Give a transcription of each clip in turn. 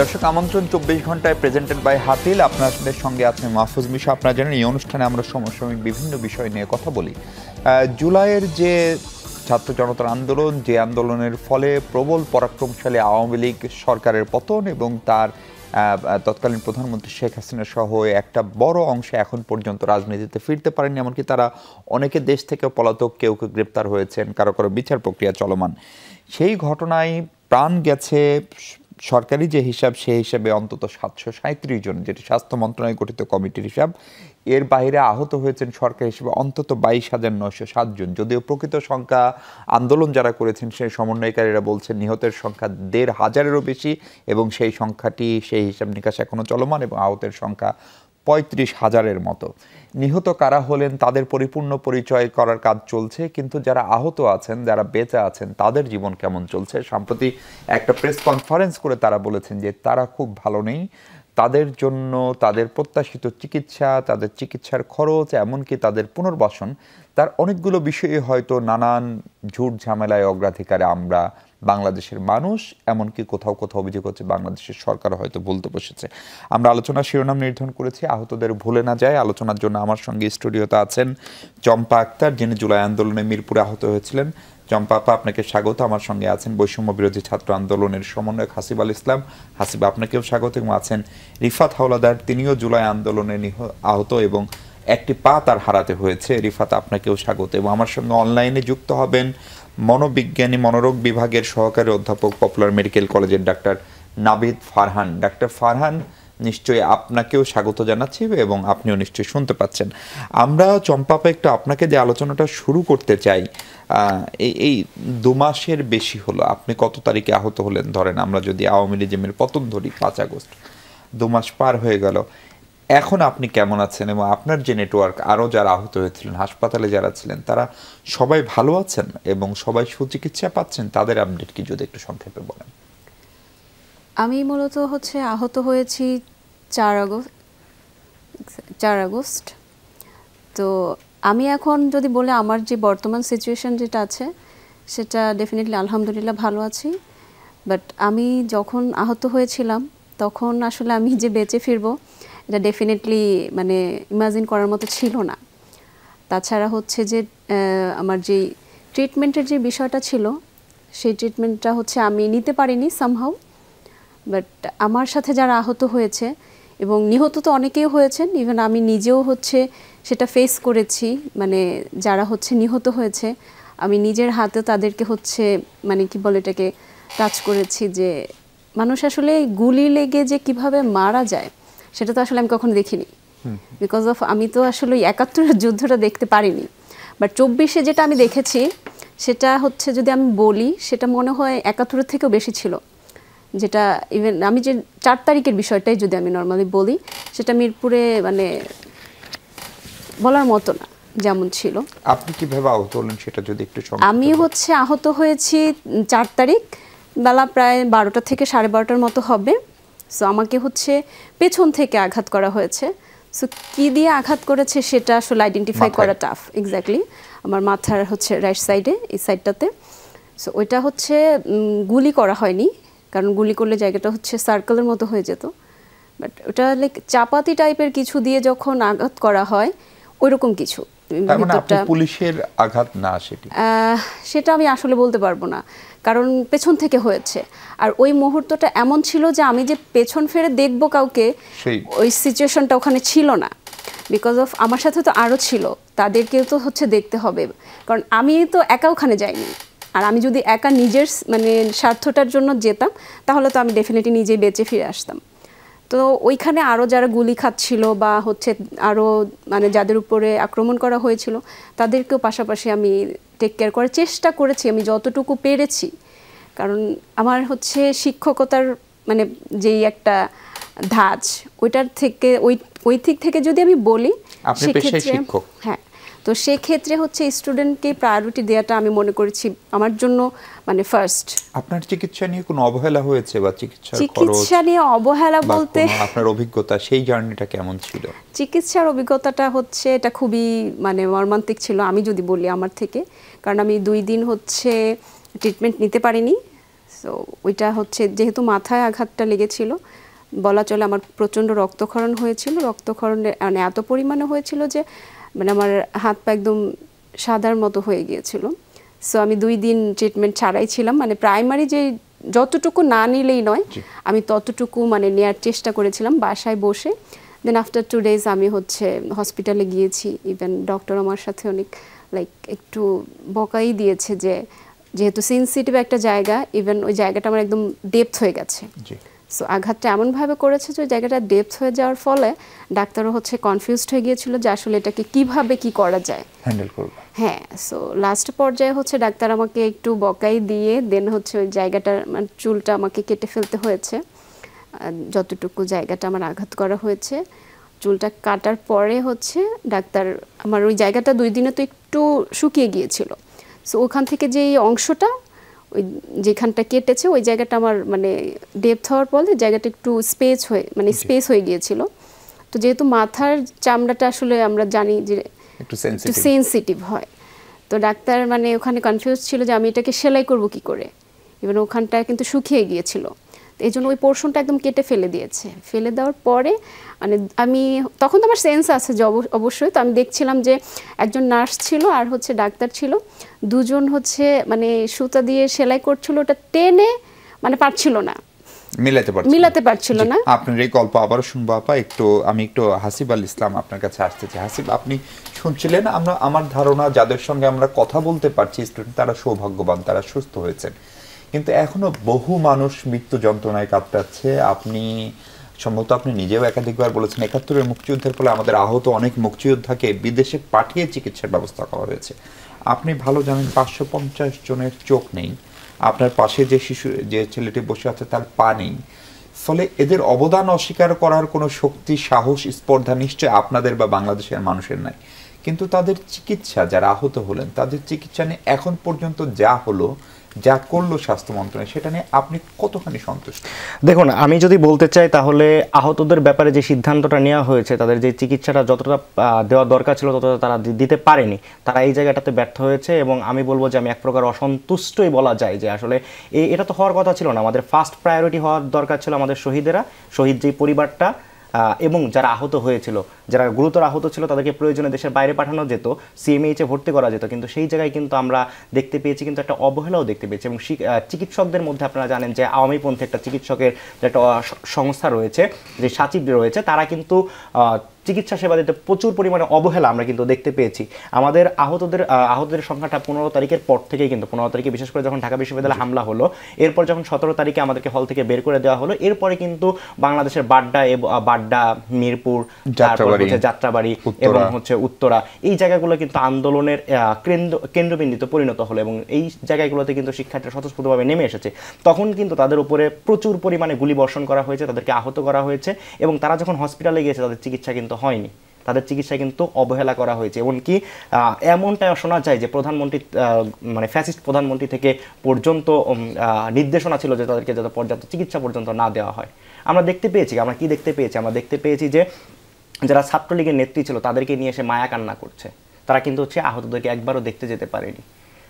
দর্শক আমন্ত্রণ চব্বিশ ঘন্টায় প্রেজেন্টেড বাই হাতিল আপনাদের সঙ্গে আছে মাহফুজ মিশা আপনারা জানেন এই অনুষ্ঠানে আমরা সমসাময়িক বিভিন্ন বিষয় নিয়ে কথা বলি জুলাইয়ের যে ছাত্র জনতার আন্দোলন যে আন্দোলনের ফলে প্রবল পরাক্রমশালী আওয়ামী লীগ সরকারের পতন এবং তার তৎকালীন প্রধানমন্ত্রী শেখ হাসিনা সহ একটা বড় অংশে এখন পর্যন্ত রাজনীতিতে ফিরতে পারেনি এমনকি তারা অনেকে দেশ থেকে পলাতক কেউ কেউ গ্রেপ্তার হয়েছেন কারো কারো বিচার প্রক্রিয়া চলমান সেই ঘটনায় প্রাণ গেছে সরকারি যে হিসাব সেই হিসাবে অন্তত সাতশো সাঁত্রিশ জন যেটি স্বাস্থ্য মন্ত্রণালয় গঠিত কমিটির হিসাব এর বাইরে আহত হয়েছেন সরকার হিসেবে অন্তত বাইশ হাজার নয়শো সাতজন যদিও প্রকৃত সংখ্যা আন্দোলন যারা করেছেন সেই সমন্বয়কারীরা বলছেন নিহতের সংখ্যা দেড় হাজারেরও বেশি এবং সেই সংখ্যাটি সেই হিসাব নিকাশ এখনও চলমান এবং আহতের সংখ্যা পঁয়ত্রিশ হাজারের মতো নিহত কারা হলেন তাদের পরিপূর্ণ পরিচয় করার কাজ চলছে কিন্তু যারা আহত আছেন যারা বেঁচে আছেন তাদের জীবন কেমন চলছে সম্প্রতি একটা প্রেস কনফারেন্স করে তারা বলেছেন যে তারা খুব ভালো নেই তাদের জন্য তাদের প্রত্যাশিত চিকিৎসা তাদের চিকিৎসার খরচ এমনকি তাদের পুনর্বাসন তার অনেকগুলো বিষয়ে হয়তো নানান ঝুট ঝামেলায় অগ্রাধিকারে আমরা বাংলাদেশের মানুষ এমনকি কোথাও কোথাও অভিযোগ হচ্ছে বাংলাদেশের সরকার হয়তো বলতে বসেছে আমরা আলোচনা শিরোনাম নির্ধারণ করেছি আহতদের ভুলে না যায় আলোচনার জন্য আমার সঙ্গে স্টুডিওতে আছেন চম্পা আক্তার যিনি জুলাই আন্দোলনে মিরপুরে আহত হয়েছিলেন চম্পা আপা আপনাকে স্বাগত আমার সঙ্গে আছেন বৈষম্য বিরোধী ছাত্র আন্দোলনের সমন্বয়ক হাসিব আল ইসলাম হাসিব আপনাকেও স্বাগত এবং আছেন রিফাত হাওলাদার তিনিও জুলাই আন্দোলনে নিহ আহত এবং একটি পা তার হারাতে হয়েছে রিফাত আপনাকেও স্বাগত এবং আমার সঙ্গে অনলাইনে যুক্ত হবেন মনোবিজ্ঞানী মনোরোগ বিভাগের সহকারী অধ্যাপক পপুলার মেডিকেল কলেজের ডাক্তার নাবিদ ফারহান ডাক্তার ফারহান নিশ্চয়ই আপনাকেও স্বাগত জানাচ্ছি এবং আপনিও নিশ্চয়ই শুনতে পাচ্ছেন আমরা চম্পাপা একটু আপনাকে যে আলোচনাটা শুরু করতে চাই এই দু মাসের বেশি হলো আপনি কত তারিখে আহত হলেন ধরেন আমরা যদি আওয়ামী লীগের পতন ধরি পাঁচ আগস্ট দু মাস পার হয়ে গেল এখন আপনি কেমন আছেন এবং আপনার যে নেটওয়ার্ক আরও যারা আহত হয়েছিলেন হাসপাতালে যারা ছিলেন তারা সবাই ভালো আছেন এবং সবাই সুচিকিৎসা পাচ্ছেন তাদের আপডেট কি যদি একটু সংক্ষেপে বলেন আমি মূলত হচ্ছে আহত হয়েছি চার আগস্ট চার আগস্ট তো আমি এখন যদি বলে আমার যে বর্তমান সিচুয়েশান যেটা আছে সেটা ডেফিনেটলি আলহামদুলিল্লাহ ভালো আছি বাট আমি যখন আহত হয়েছিলাম তখন আসলে আমি যে বেঁচে ফিরবো এটা ডেফিনেটলি মানে ইমাজিন করার মতো ছিল না তাছাড়া হচ্ছে যে আমার যেই ট্রিটমেন্টের যে বিষয়টা ছিল সেই ট্রিটমেন্টটা হচ্ছে আমি নিতে পারিনি সামহাউ বাট আমার সাথে যারা আহত হয়েছে এবং নিহত তো অনেকেই হয়েছেন ইভেন আমি নিজেও হচ্ছে সেটা ফেস করেছি মানে যারা হচ্ছে নিহত হয়েছে আমি নিজের হাতে তাদেরকে হচ্ছে মানে কি বলে এটাকে টাচ করেছি যে মানুষ আসলে গুলি লেগে যে কিভাবে মারা যায় সেটা তো আসলে আমি কখনো দেখিনি বিকজ অফ আমি তো আসলে ওই একাত্তরের যুদ্ধটা দেখতে পারিনি বাট চব্বিশে যেটা আমি দেখেছি সেটা হচ্ছে যদি আমি বলি সেটা মনে হয় একাত্তরের থেকেও বেশি ছিল যেটা ইভেন আমি যে চার তারিখের বিষয়টাই যদি আমি নর্মালি বলি সেটা মিরপুরে মানে বলার মতো না যেমন ছিল আপনি কিভাবে আহত হলেন সেটা যদি একটু আমি হচ্ছে আহত হয়েছি চার তারিখ বেলা প্রায় বারোটা থেকে সাড়ে বারোটার মতো হবে সো আমাকে হচ্ছে পেছন থেকে আঘাত করা হয়েছে সো কী দিয়ে আঘাত করেছে সেটা আসলে আইডেন্টিফাই করা টাফ এক্স্যাক্টলি আমার মাথার হচ্ছে রাইট সাইডে এই সাইডটাতে সো ওইটা হচ্ছে গুলি করা হয়নি কারণ গুলি করলে জায়গাটা হচ্ছে সার্কেলের মতো হয়ে যেত বাট ওটা লাইক চাপাতি টাইপের কিছু দিয়ে যখন আঘাত করা হয় ওইরকম কিছু মানে পুলিশের আঘাত না সেটি সেটা আমি আসলে বলতে পারবো না কারণ পেছন থেকে হয়েছে আর ওই মুহূর্তটা এমন ছিল যে আমি যে পেছন ফেরে দেখব কাউকে ওই সিচুয়েশনটা ওখানে ছিল না বিকজ অফ আমার সাথে তো আরও ছিল তাদেরকেও তো হচ্ছে দেখতে হবে কারণ আমি তো একা ওখানে যাইনি আর আমি যদি একা নিজের মানে স্বার্থটার জন্য যেতাম তাহলে তো আমি ডেফিনেটলি নিজেই বেঁচে ফিরে আসতাম তো ওইখানে আরও যারা গুলি খাচ্ছিল বা হচ্ছে আরও মানে যাদের উপরে আক্রমণ করা হয়েছিল তাদেরকেও পাশাপাশি আমি টেক কেয়ার করার চেষ্টা করেছি আমি যতটুকু পেরেছি কারণ আমার হচ্ছে শিক্ষকতার মানে যেই একটা ধাঁচ ওইটার থেকে ওই ওই থেকে যদি আমি বলি সেক্ষেত্রে হ্যাঁ তো সেক্ষেত্রে হচ্ছে স্টুডেন্টকে প্রায়োরিটি দেওয়াটা আমি মনে করেছি আমার জন্য মানে ফার্স্ট আপনার চিকিৎসা নিয়ে কোনো অবহেলা হয়েছে বা চিকিৎসা চিকিৎসা নিয়ে অবহেলা বলতে আপনার অভিজ্ঞতা সেই জার্নিটা কেমন ছিল চিকিৎসার অভিজ্ঞতাটা হচ্ছে এটা খুবই মানে মর্মান্তিক ছিল আমি যদি বলি আমার থেকে কারণ আমি দুই দিন হচ্ছে ট্রিটমেন্ট নিতে পারিনি সো ওইটা হচ্ছে যেহেতু মাথায় আঘাতটা লেগেছিল বলা চলে আমার প্রচণ্ড রক্তক্ষরণ হয়েছিল রক্তক্ষরণের মানে এত পরিমাণে হয়েছিল যে মানে আমার হাত পা একদম সাদার মতো হয়ে গিয়েছিল সো আমি দুই দিন ট্রিটমেন্ট ছাড়াই ছিলাম মানে প্রাইমারি যে যতটুকু না নিলেই নয় আমি ততটুকু মানে নেয়ার চেষ্টা করেছিলাম বাসায় বসে দেন আফটার টু ডেজ আমি হচ্ছে হসপিটালে গিয়েছি ইভেন ডক্টর আমার সাথে অনেক লাইক একটু বকাই দিয়েছে যে যেহেতু সেন্সিটিভ একটা জায়গা ইভেন ওই জায়গাটা আমার একদম ডেপথ হয়ে গেছে সো আঘাতটা এমনভাবে করেছে যে জায়গাটা ডেপথ হয়ে যাওয়ার ফলে ডাক্তারও হচ্ছে কনফিউজড হয়ে গিয়েছিল যে আসলে এটাকে কিভাবে কি করা যায় হ্যান্ডেল করব হ্যাঁ সো লাস্ট পর্যায়ে হচ্ছে ডাক্তার আমাকে একটু বকাই দিয়ে দেন হচ্ছে ওই জায়গাটার মানে চুলটা আমাকে কেটে ফেলতে হয়েছে যতটুকু জায়গাটা আমার আঘাত করা হয়েছে চুলটা কাটার পরে হচ্ছে ডাক্তার আমার ওই জায়গাটা দুই দিনে তো একটু শুকিয়ে গিয়েছিল সো ওখান থেকে যে এই অংশটা ওই যেখানটা কেটেছে ওই জায়গাটা আমার মানে ডেপথ হওয়ার পর জায়গাটা একটু স্পেস হয়ে মানে স্পেস হয়ে গিয়েছিল তো যেহেতু মাথার চামড়াটা আসলে আমরা জানি যে একটু সেন্সিটিভ হয় তো ডাক্তার মানে ওখানে কনফিউজ ছিল যে আমি এটাকে সেলাই করব কি করে ইভেন ওখানটা কিন্তু শুকিয়ে গিয়েছিল এই জন্য ওই পোর্শনটা একদম কেটে ফেলে দিয়েছে ফেলে দেওয়ার পরে মানে আমি তখন তো আমার সেন্স আছে যে অবশ্যই তো আমি দেখছিলাম যে একজন নার্স ছিল আর হচ্ছে ডাক্তার ছিল দুজন হচ্ছে মানে সুতা দিয়ে সেলাই করছিল ওটা টেনে মানে পারছিল না মিলাতে পারছিল মিলাতে পারছিল না আপনার এই গল্প আবার শুনবো আপা একটু আমি একটু হাসিব আল ইসলাম আপনার কাছে আসতে চাই হাসিব আপনি শুনছিলেন আমরা আমার ধারণা যাদের সঙ্গে আমরা কথা বলতে পারছি স্টুডেন্ট তারা সৌভাগ্যবান তারা সুস্থ হয়েছেন কিন্তু এখনও বহু মানুষ মৃত্যু যন্ত্রণায় কাতরাচ্ছে আপনি সম্ভবত আপনি নিজেও একাধিকবার বলেছেন একাত্তরের মুক্তিযুদ্ধের ফলে আমাদের আহত অনেক মুক্তিযোদ্ধাকে বিদেশে পাঠিয়ে চিকিৎসার ব্যবস্থা করা হয়েছে আপনি ভালো জানেন পাঁচশো পঞ্চাশ জনের চোখ নেই আপনার পাশে যে শিশু যে ছেলেটি বসে আছে তার পা নেই ফলে এদের অবদান অস্বীকার করার কোনো শক্তি সাহস স্পর্ধা নিশ্চয় আপনাদের বা বাংলাদেশের মানুষের নাই কিন্তু তাদের চিকিৎসা যারা আহত হলেন তাদের চিকিৎসা নিয়ে এখন পর্যন্ত যা হলো যা করলো স্বাস্থ্য মন্ত্রণালয় সেটা নিয়ে আপনি কতখানি সন্তুষ্ট দেখুন আমি যদি বলতে চাই তাহলে আহতদের ব্যাপারে যে সিদ্ধান্তটা নেওয়া হয়েছে তাদের যে চিকিৎসাটা যতটা দেওয়া দরকার ছিল ততটা তারা দিতে পারেনি তারা এই জায়গাটাতে ব্যর্থ হয়েছে এবং আমি বলবো যে আমি এক প্রকার অসন্তুষ্টই বলা যায় যে আসলে এটা তো হওয়ার কথা ছিল না আমাদের ফার্স্ট প্রায়োরিটি হওয়ার দরকার ছিল আমাদের শহীদেরা শহীদ যেই পরিবারটা এবং যারা আহত হয়েছিল যারা গুরুতর আহত ছিল তাদেরকে প্রয়োজনে দেশের বাইরে পাঠানো যেত সিএমএইচে ভর্তি করা যেত কিন্তু সেই জায়গায় কিন্তু আমরা দেখতে পেয়েছি কিন্তু একটা অবহেলাও দেখতে পেয়েছি এবং চিকিৎসকদের মধ্যে আপনারা জানেন যে পন্থী একটা চিকিৎসকের একটা সংস্থা রয়েছে যে সাচিব রয়েছে তারা কিন্তু চিকিৎসা সেবা দিতে প্রচুর পরিমাণে অবহেলা আমরা কিন্তু দেখতে পেয়েছি আমাদের আহতদের আহতদের সংখ্যাটা পনেরো তারিখের পর থেকেই কিন্তু পনেরো তারিখে বিশেষ করে যখন ঢাকা বিশ্ববিদ্যালয়ে হামলা হলো এরপর যখন সতেরো তারিখে আমাদেরকে হল থেকে বের করে দেওয়া হলো এরপরে কিন্তু বাংলাদেশের বাড্ডা বাড্ডা মিরপুর হচ্ছে যাত্রাবাড়ি এবং হচ্ছে উত্তরা এই জায়গাগুলো কিন্তু আন্দোলনের কেন্দ্র কেন্দ্রবিন্দুতে পরিণত হলো এবং এই জায়গাগুলোতে কিন্তু শিক্ষার্থীরা স্বতঃস্ফূর্তভাবে নেমে এসেছে তখন কিন্তু তাদের উপরে প্রচুর পরিমাণে গুলি বর্ষণ করা হয়েছে তাদেরকে আহত করা হয়েছে এবং তারা যখন হসপিটালে গিয়েছে তাদের চিকিৎসা কিন্তু হয়নি তাদের চিকিৎসা কিন্তু অবহেলা করা হয়েছে এমনকি এমনটাই শোনা যায় যে প্রধানমন্ত্রী মানে ফ্যাসিস্ট প্রধানমন্ত্রী থেকে পর্যন্ত নির্দেশনা ছিল যে তাদেরকে যাতে পর্যাপ্ত চিকিৎসা পর্যন্ত না দেওয়া হয় আমরা দেখতে পেয়েছি আমরা কি দেখতে পেয়েছি আমরা দেখতে পেয়েছি যে যারা ছাত্রলীগের নেত্রী ছিল তাদেরকে নিয়ে এসে মায়া কান্না করছে তারা কিন্তু হচ্ছে আহতদেরকে একবারও দেখতে যেতে পারেনি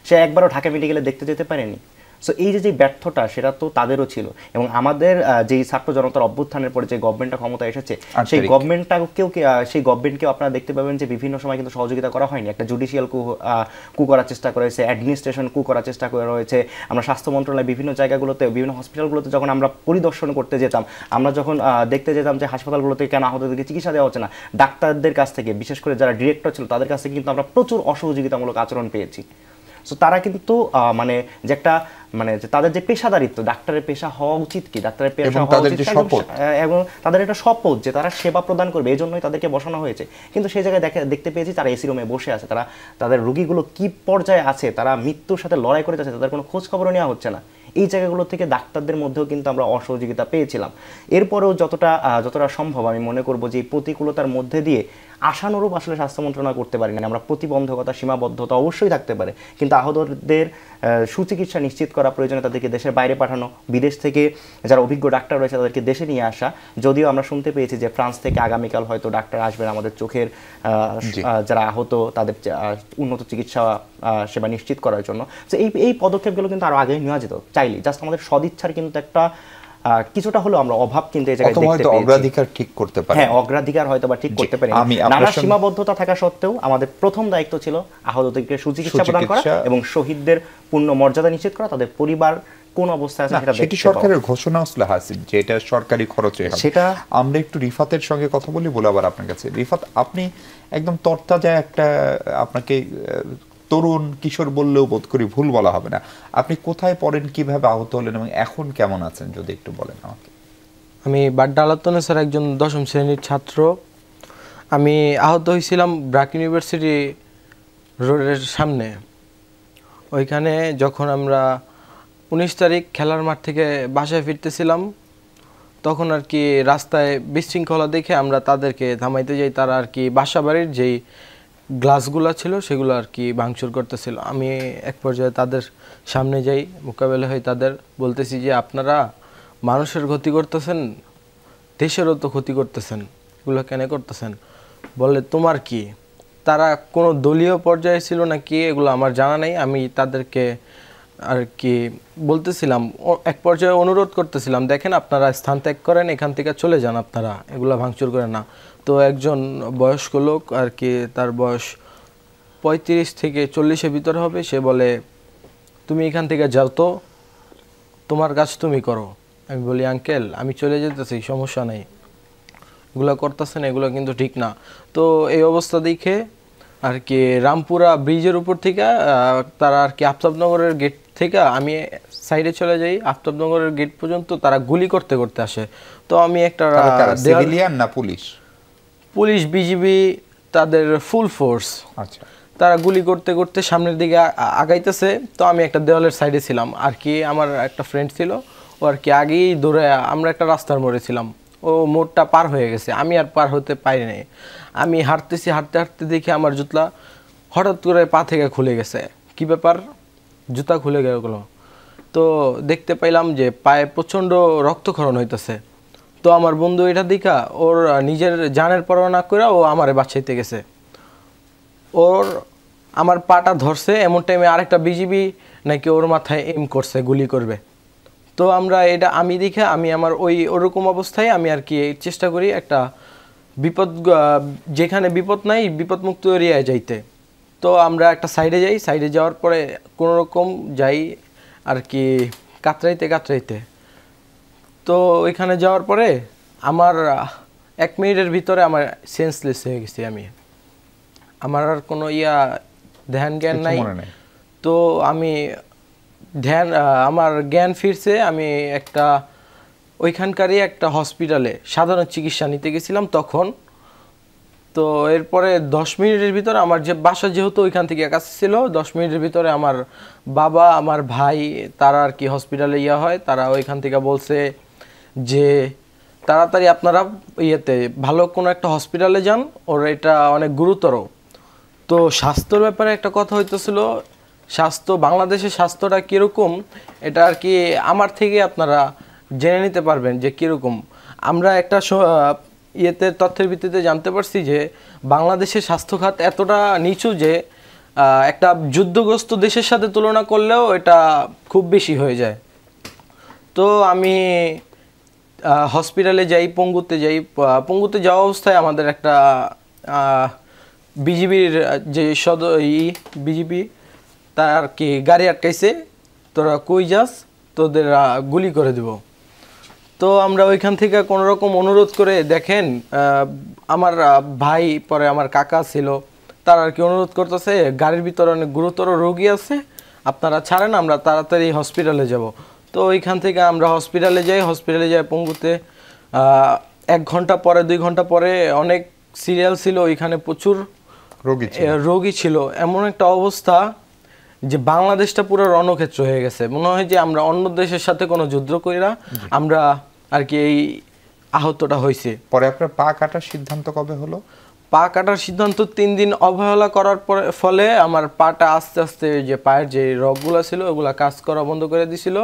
সে একবারও ঢাকা মেডিকেলে দেখতে যেতে পারেনি সো এই যে যে ব্যর্থতা সেটা তো তাদেরও ছিল এবং আমাদের যেই ছাত্র জনতার অভ্যুত্থানের পরে যে গভর্নমেন্টটা ক্ষমতা এসেছে সেই গভর্নমেন্টটাকেও সেই গভর্নমেন্টকেও আপনারা দেখতে পাবেন যে বিভিন্ন সময় কিন্তু সহযোগিতা করা হয়নি একটা জুডিশিয়াল কু কু করার চেষ্টা করা হয়েছে অ্যাডমিনিস্ট্রেশন কু করার চেষ্টা করা হয়েছে আমরা স্বাস্থ্য মন্ত্রণালয় বিভিন্ন জায়গাগুলোতে বিভিন্ন হসপিটালগুলোতে যখন আমরা পরিদর্শন করতে যেতাম আমরা যখন দেখতে যেতাম যে হাসপাতালগুলোতে কেন আহতদেরকে চিকিৎসা দেওয়া হচ্ছে না ডাক্তারদের কাছ থেকে বিশেষ করে যারা ডিরেক্টর ছিল তাদের কাছ থেকে কিন্তু আমরা প্রচুর অসহযোগিতামূলক আচরণ পেয়েছি সো তারা কিন্তু মানে যে একটা মানে যে তাদের যে পেশাদারিত্ব ডাক্তারের পেশা হওয়া উচিত কি ডাক্তারের পেশা হওয়া উচিত এবং তাদের একটা শপথ যে তারা সেবা প্রদান করবে এই জন্যই তাদেরকে বসানো হয়েছে কিন্তু সেই জায়গায় দেখে দেখতে পেয়েছি তারা এসি রুমে বসে আছে তারা তাদের রুগীগুলো কি পর্যায়ে আছে তারা মৃত্যুর সাথে লড়াই করে যাচ্ছে তাদের কোনো খোঁজ খবরও নেওয়া হচ্ছে না এই জায়গাগুলো থেকে ডাক্তারদের মধ্যেও কিন্তু আমরা অসহযোগিতা পেয়েছিলাম এরপরেও যতটা যতটা সম্ভব আমি মনে করব যে এই প্রতিকূলতার মধ্যে দিয়ে আশানুরূপ আসলে স্বাস্থ্য মন্ত্রণালয় করতে পারি না আমরা প্রতিবন্ধকতা সীমাবদ্ধতা অবশ্যই থাকতে পারে কিন্তু আহতদের সুচিকিৎসা নিশ্চিত করা প্রয়োজনে তাদেরকে দেশের বাইরে পাঠানো বিদেশ থেকে যারা অভিজ্ঞ ডাক্তার রয়েছে তাদেরকে দেশে নিয়ে আসা যদিও আমরা শুনতে পেয়েছি যে ফ্রান্স থেকে আগামীকাল হয়তো ডাক্তার আসবেন আমাদের চোখের যারা আহত তাদের উন্নত চিকিৎসা সেবা নিশ্চিত করার জন্য তো এই এই পদক্ষেপগুলো কিন্তু আরও আগে নেওয়া যেত চাইলে জাস্ট আমাদের সদিচ্ছার কিন্তু একটা কিছুটা হলো আমরা অভাব কিন্তু এই জায়গায় দেখতে পেয়েছি অগ্রাধিকার ঠিক করতে পারি হ্যাঁ অগ্রাধিকার হয়তো বা ঠিক করতে পারি নানা সীমাবদ্ধতা থাকা সত্ত্বেও আমাদের প্রথম দায়িত্ব ছিল আহতদেরকে সুচিকিৎসা প্রদান করা এবং শহীদদের পূর্ণ মর্যাদা নিশ্চিত করা তাদের পরিবার কোন অবস্থায় আছে সেটা সেটি সরকারের ঘোষণা আসলে হাসিল যে এটা সরকারি খরচে সেটা আমরা একটু রিফাতের সঙ্গে কথা বলি বলে আবার আপনার কাছে রিফাত আপনি একদম তরতাজা একটা আপনাকে তরুণ কিশোর বললেও বোধ করি ভুল বলা হবে না আপনি কোথায় পড়েন কিভাবে আহত হলেন এবং এখন কেমন আছেন যদি একটু বলেন আমাকে আমি বাড্ডা আলাতনে স্যার একজন দশম শ্রেণীর ছাত্র আমি আহত হয়েছিলাম ব্রাক ইউনিভার্সিটি রোডের সামনে ওইখানে যখন আমরা উনিশ তারিখ খেলার মাঠ থেকে বাসায় ফিরতেছিলাম তখন আর কি রাস্তায় বিশৃঙ্খলা দেখে আমরা তাদেরকে থামাইতে যাই তারা আর কি বাসাবাড়ির যেই গ্লাসগুলো ছিল সেগুলো আর কি ভাঙচুর করতেছিল আমি এক পর্যায়ে তাদের সামনে যাই মোকাবেলা হয়ে তাদের বলতেছি যে আপনারা মানুষের ক্ষতি করতেছেন দেশেরও তো ক্ষতি করতেছেন এগুলো কেন করতেছেন বলে তোমার কি তারা কোনো দলীয় পর্যায়ে ছিল না কি এগুলো আমার জানা নেই আমি তাদেরকে আর কি বলতেছিলাম এক পর্যায়ে অনুরোধ করতেছিলাম দেখেন আপনারা স্থান ত্যাগ করেন এখান থেকে চলে যান আপনারা এগুলো ভাঙচুর করেন না তো একজন বয়স্ক লোক আর কি তার বয়স পঁয়ত্রিশ থেকে চল্লিশের ভিতরে হবে সে বলে তুমি এখান থেকে যাও তো তোমার কাজ তুমি করো আমি বলি আঙ্কেল আমি চলে যেতেছি সমস্যা নেই এগুলো না এগুলো কিন্তু ঠিক না তো এই অবস্থা দেখে আর কি রামপুরা ব্রিজের উপর থেকে তারা আর কি আফতাবনগরের গেট থেকে আমি সাইডে চলে যাই আফতাবনগরের গেট পর্যন্ত তারা গুলি করতে করতে আসে তো আমি একটা না পুলিশ পুলিশ বিজিবি তাদের ফুল ফোর্স আচ্ছা তারা গুলি করতে করতে সামনের দিকে আগাইতেছে তো আমি একটা দেওয়ালের সাইডে ছিলাম আর কি আমার একটা ফ্রেন্ড ছিল ও আর কি আগেই দৌড়ে আমরা একটা রাস্তার মোড়ে ছিলাম ও মোড়টা পার হয়ে গেছে আমি আর পার হতে পারি নাই আমি হাঁটতেছি হাঁটতে হাঁটতে দেখি আমার জুতলা হঠাৎ করে পা থেকে খুলে গেছে কি ব্যাপার জুতা খুলে গেল তো দেখতে পাইলাম যে পায়ে প্রচণ্ড রক্তক্ষরণ হইতেছে তো আমার বন্ধু এটা দেখা ওর নিজের জানের পরোয়া না করে ও আমারে বাঁচাইতে গেছে ওর আমার পাটা ধরছে এমন টাইমে আরেকটা বিজিবি নাকি ওর মাথায় এম করছে গুলি করবে তো আমরা এটা আমি দেখে আমি আমার ওই ওরকম অবস্থায় আমি আর কি চেষ্টা করি একটা বিপদ যেখানে বিপদ নাই বিপদমুক্ত এরিয়ায় যাইতে তো আমরা একটা সাইডে যাই সাইডে যাওয়ার পরে কোনো রকম যাই আর কি কাতরাইতে কাতরাইতে তো ওইখানে যাওয়ার পরে আমার এক মিনিটের ভিতরে আমার সেন্সলেস হয়ে গেছি আমি আমার আর কোনো ইয়া ধ্যান জ্ঞান নাই তো আমি ধ্যান আমার জ্ঞান ফিরছে আমি একটা ওইখানকারই একটা হসপিটালে সাধারণ চিকিৎসা নিতে গেছিলাম তখন তো এরপরে দশ মিনিটের ভিতরে আমার যে বাসা যেহেতু ওইখান থেকে কাছে ছিল দশ মিনিটের ভিতরে আমার বাবা আমার ভাই তারা আর কি হসপিটালে ইয়া হয় তারা ওইখান থেকে বলছে যে তাড়াতাড়ি আপনারা ইয়েতে ভালো কোনো একটা হসপিটালে যান ওর এটা অনেক গুরুতর তো স্বাস্থ্যর ব্যাপারে একটা কথা হইতেছিল স্বাস্থ্য বাংলাদেশের স্বাস্থ্যটা কীরকম এটা আর কি আমার থেকে আপনারা জেনে নিতে পারবেন যে কীরকম আমরা একটা ইয়েতে তথ্যের ভিত্তিতে জানতে পারছি যে বাংলাদেশের স্বাস্থ্যখাত এতটা নিচু যে একটা যুদ্ধগ্রস্ত দেশের সাথে তুলনা করলেও এটা খুব বেশি হয়ে যায় তো আমি হসপিটালে যাই পঙ্গুতে যাই পঙ্গুতে যাওয়া অবস্থায় আমাদের একটা বিজিবির যে সদ ই বিজিবি তার কি গাড়ি আটকাইছে তোরা কই যাস তোদের গুলি করে দেব তো আমরা ওইখান থেকে কোনো রকম অনুরোধ করে দেখেন আমার ভাই পরে আমার কাকা ছিল তার আর কি অনুরোধ করতেছে গাড়ির ভিতরে অনেক গুরুতর রোগী আছে আপনারা ছাড়েন আমরা তাড়াতাড়ি হসপিটালে যাব তো ওইখান থেকে আমরা হসপিটালে যাই হসপিটালে যাই পঙ্গুতে এক ঘন্টা পরে দুই ঘন্টা পরে অনেক সিরিয়াল ছিল ওইখানে প্রচুর রোগী রোগী ছিল এমন একটা অবস্থা যে বাংলাদেশটা পুরো রণক্ষেত্র হয়ে গেছে মনে হয় যে আমরা অন্য দেশের সাথে কোনো যুদ্ধ করি না আমরা আর কি এই আহতটা হয়েছে পরে আপনার পা কাটার সিদ্ধান্ত কবে হলো পা কাটার সিদ্ধান্ত তিন দিন অবহেলা করার পরে ফলে আমার পাটা আস্তে আস্তে যে পায়ের যে রগগুলো ছিল ওগুলো কাজ করা বন্ধ করে দিছিল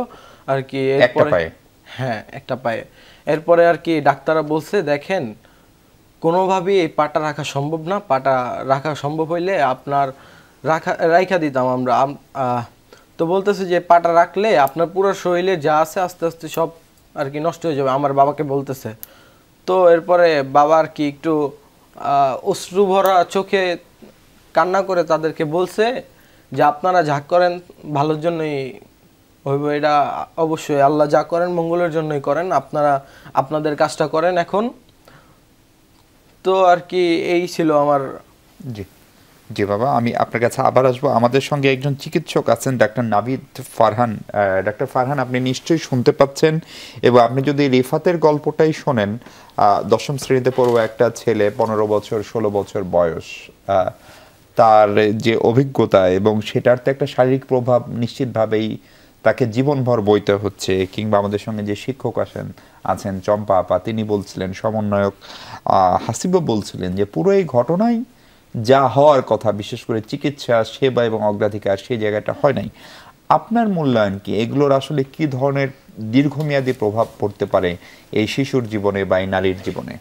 আর কি পায়ে হ্যাঁ একটা পায়ে এরপরে আর কি ডাক্তাররা বলছে দেখেন কোনোভাবেই এই পাটা রাখা সম্ভব না পাটা রাখা সম্ভব হইলে আপনার রাখা রাইখা দিতাম আমরা তো বলতেছে যে পাটা রাখলে আপনার পুরো শরীরে যা আছে আস্তে আস্তে সব আর কি নষ্ট হয়ে যাবে আমার বাবাকে বলতেছে তো এরপরে বাবা আর কি একটু অশ্রুভরা চোখে কান্না করে তাদেরকে বলছে যে আপনারা যা করেন ভালোর জন্যই এটা অবশ্যই আল্লাহ যা করেন মঙ্গলের জন্যই করেন আপনারা আপনাদের কাজটা করেন এখন তো আর কি এই ছিল আমার জি জি বাবা আমি আপনার কাছে আবার আসবো আমাদের সঙ্গে একজন চিকিৎসক আছেন ডাক্তার নাবিদ ফারহান ডাক্তার ফারহান আপনি নিশ্চয়ই শুনতে পাচ্ছেন এবং আপনি যদি রিফাতের গল্পটাই শোনেন দশম শ্রেণীতে পড়ব একটা ছেলে পনেরো বছর ষোলো বছর বয়স তার যে অভিজ্ঞতা এবং সেটার তো একটা শারীরিক প্রভাব নিশ্চিতভাবেই তাকে জীবনভর বইতে হচ্ছে কিংবা আমাদের সঙ্গে যে শিক্ষক আসেন আছেন চম্পা আপা তিনি বলছিলেন সমন্বয়ক হাসিবা বলছিলেন যে পুরো এই ঘটনায় যা হওয়ার কথা বিশেষ করে চিকিৎসা সেবা এবং অগ্রাধিকার সেই জায়গাটা হয় নাই আপনার মূল্যায়ন কি এগুলোর আসলে কি ধরনের দীর্ঘমেয়াদী প্রভাব পড়তে পারে এই শিশুর জীবনে বা এই নারীর জীবনে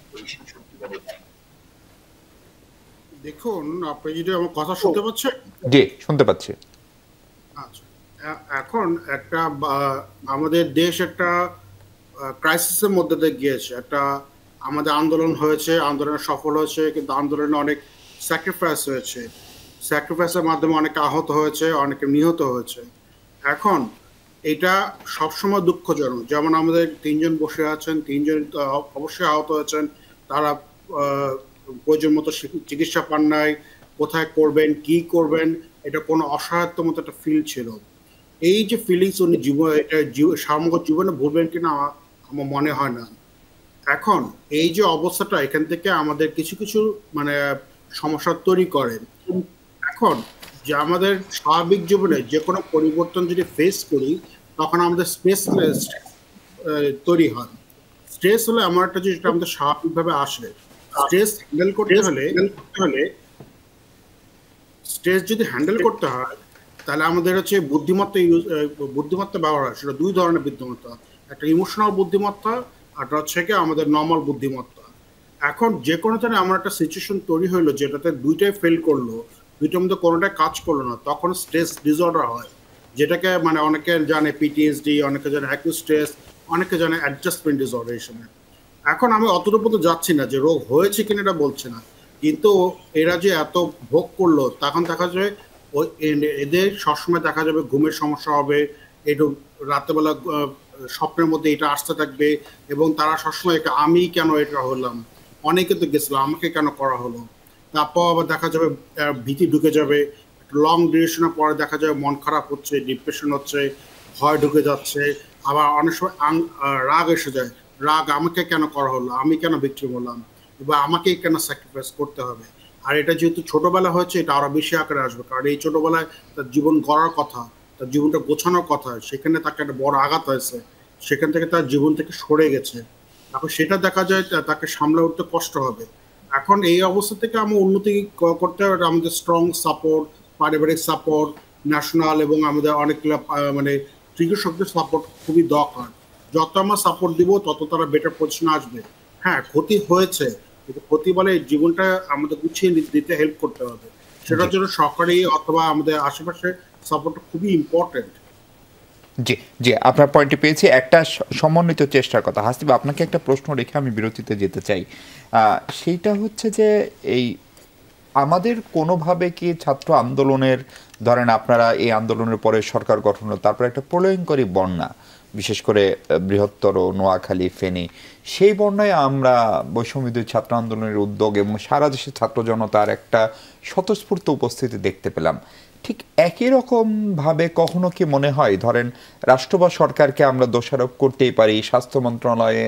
দেখুন আপনি যদি আমার কথা শুনতে পাচ্ছেন জি শুনতে পাচ্ছি এখন একটা আমাদের দেশ একটা ক্রাইসিসের মধ্যে দিয়ে গিয়েছে একটা আমাদের আন্দোলন হয়েছে আন্দোলন সফল হয়েছে কিন্তু আন্দোলনে অনেক স্যাক্রিফাইস হয়েছে স্যাক্রিফাইসের মাধ্যমে অনেক আহত হয়েছে অনেকে নিহত হয়েছে এখন এটা সবসময় দুঃখজনক যেমন আমাদের তিনজন বসে আছেন তিনজন অবশ্যই আহত হয়েছেন তারা প্রয়োজন মতো চিকিৎসা পান নাই কোথায় করবেন কি করবেন এটা কোনো অসহায়ত্ব মতো একটা ফিল ছিল এই যে ফিলিংস উনি জীবন এটা জীবনে ভুলবেন কিনা আমার মনে হয় না এখন এই যে অবস্থাটা এখান থেকে আমাদের কিছু কিছু মানে সমস্যা তৈরি করে এখন যে আমাদের স্বাভাবিক জীবনে যে কোনো পরিবর্তন যদি ফেস করি তখন আমাদের স্পেস তৈরি হয় স্ট্রেস হলে আমার একটা জিনিসটা আমাদের স্বাভাবিকভাবে আসে স্ট্রেস হ্যান্ডেল করতে হলে স্ট্রেস যদি হ্যান্ডেল করতে হয় তাহলে আমাদের হচ্ছে বুদ্ধিমত্তা ইউজ বুদ্ধিমত্তা ব্যবহার হয় সেটা দুই ধরনের বুদ্ধিমত্তা একটা ইমোশনাল বুদ্ধিমত্তা আর হচ্ছে কি আমাদের নর্মাল বুদ্ধিমত্তা এখন যে কোনো ধরনের আমার একটা সিচুয়েশন তৈরি হলো যেটাতে দুইটাই ফেল করলো দুইটার মধ্যে কোনোটাই কাজ করলো না তখন স্ট্রেস ডিসঅর্ডার হয় যেটাকে মানে অনেকে জানে পিটিএসডি অনেকে জানে অ্যাকু স্ট্রেস অনেকে জানে অ্যাডজাস্টমেন্ট ডিসঅর্ডার হিসেবে এখন আমি অতটুকু তো যাচ্ছি না যে রোগ হয়েছে কিনা এটা বলছে না কিন্তু এরা যে এত ভোগ করলো তখন দেখা যায় ওই এদের সবসময় দেখা যাবে ঘুমের সমস্যা হবে একটু রাত্রেবেলা স্বপ্নের মধ্যে এটা আসতে থাকবে এবং তারা সবসময় এটা আমি কেন এটা হলাম অনেকে তো গেছিল আমাকে কেন করা হলো তারপর আবার দেখা যাবে ভীতি ঢুকে যাবে লং ডিউরেশনের পরে দেখা যাবে মন খারাপ হচ্ছে ডিপ্রেশন হচ্ছে ভয় ঢুকে যাচ্ছে আবার অনেক সময় রাগ এসে যায় রাগ আমাকে কেন করা হলো আমি কেন বিক্রি হলাম বা আমাকেই কেন স্যাক্রিফাইস করতে হবে আর এটা যেহেতু ছোটবেলা হয়েছে এটা আরও বেশি আকারে আসবে কারণ এই ছোটবেলায় তার জীবন গড়ার কথা তার জীবনটা গোছানোর কথা সেখানে তাকে একটা বড় আঘাত হয়েছে সেখান থেকে তার জীবন থেকে সরে গেছে এখন সেটা দেখা যায় তাকে সামলে উঠতে কষ্ট হবে এখন এই অবস্থা থেকে আমরা উন্নতি করতে হবে আমাদের স্ট্রং সাপোর্ট পারিবারিক সাপোর্ট ন্যাশনাল এবং আমাদের অনেকগুলো মানে চিকিৎসকদের সাপোর্ট খুবই দরকার যত আমরা সাপোর্ট দিব তত তারা বেটার পজিশনে আসবে হ্যাঁ ক্ষতি হয়েছে কিন্তু প্রতি বলে জীবনটা আমাদের গুছিয়ে দিতে হেল্প করতে হবে সেটার জন্য সরকারি অথবা আমাদের আশেপাশে সাপোর্ট খুবই ইম্পর্টেন্ট জি জি আপনার পয়েন্টে পেয়েছি একটা সমন্বিত চেষ্টার কথা হাসিব আপনাকে একটা প্রশ্ন রেখে আমি বিরতিতে যেতে চাই সেইটা হচ্ছে যে এই আমাদের কোনোভাবে কি ছাত্র আন্দোলনের ধরেন আপনারা এই আন্দোলনের পরে সরকার গঠন তারপর একটা প্রলয়ঙ্করী বন্যা বিশেষ করে বৃহত্তর নোয়াখালী ফেনী সেই বন্যায় আমরা বৈষম্যদের ছাত্র আন্দোলনের উদ্যোগ এবং সারা দেশের ছাত্র জনতার একটা স্বতঃস্ফূর্ত উপস্থিতি দেখতে পেলাম ঠিক একই রকম ভাবে কখনো কি মনে হয় ধরেন রাষ্ট্র বা সরকারকে আমরা দোষারোপ করতেই পারি স্বাস্থ্য মন্ত্রণালয়ে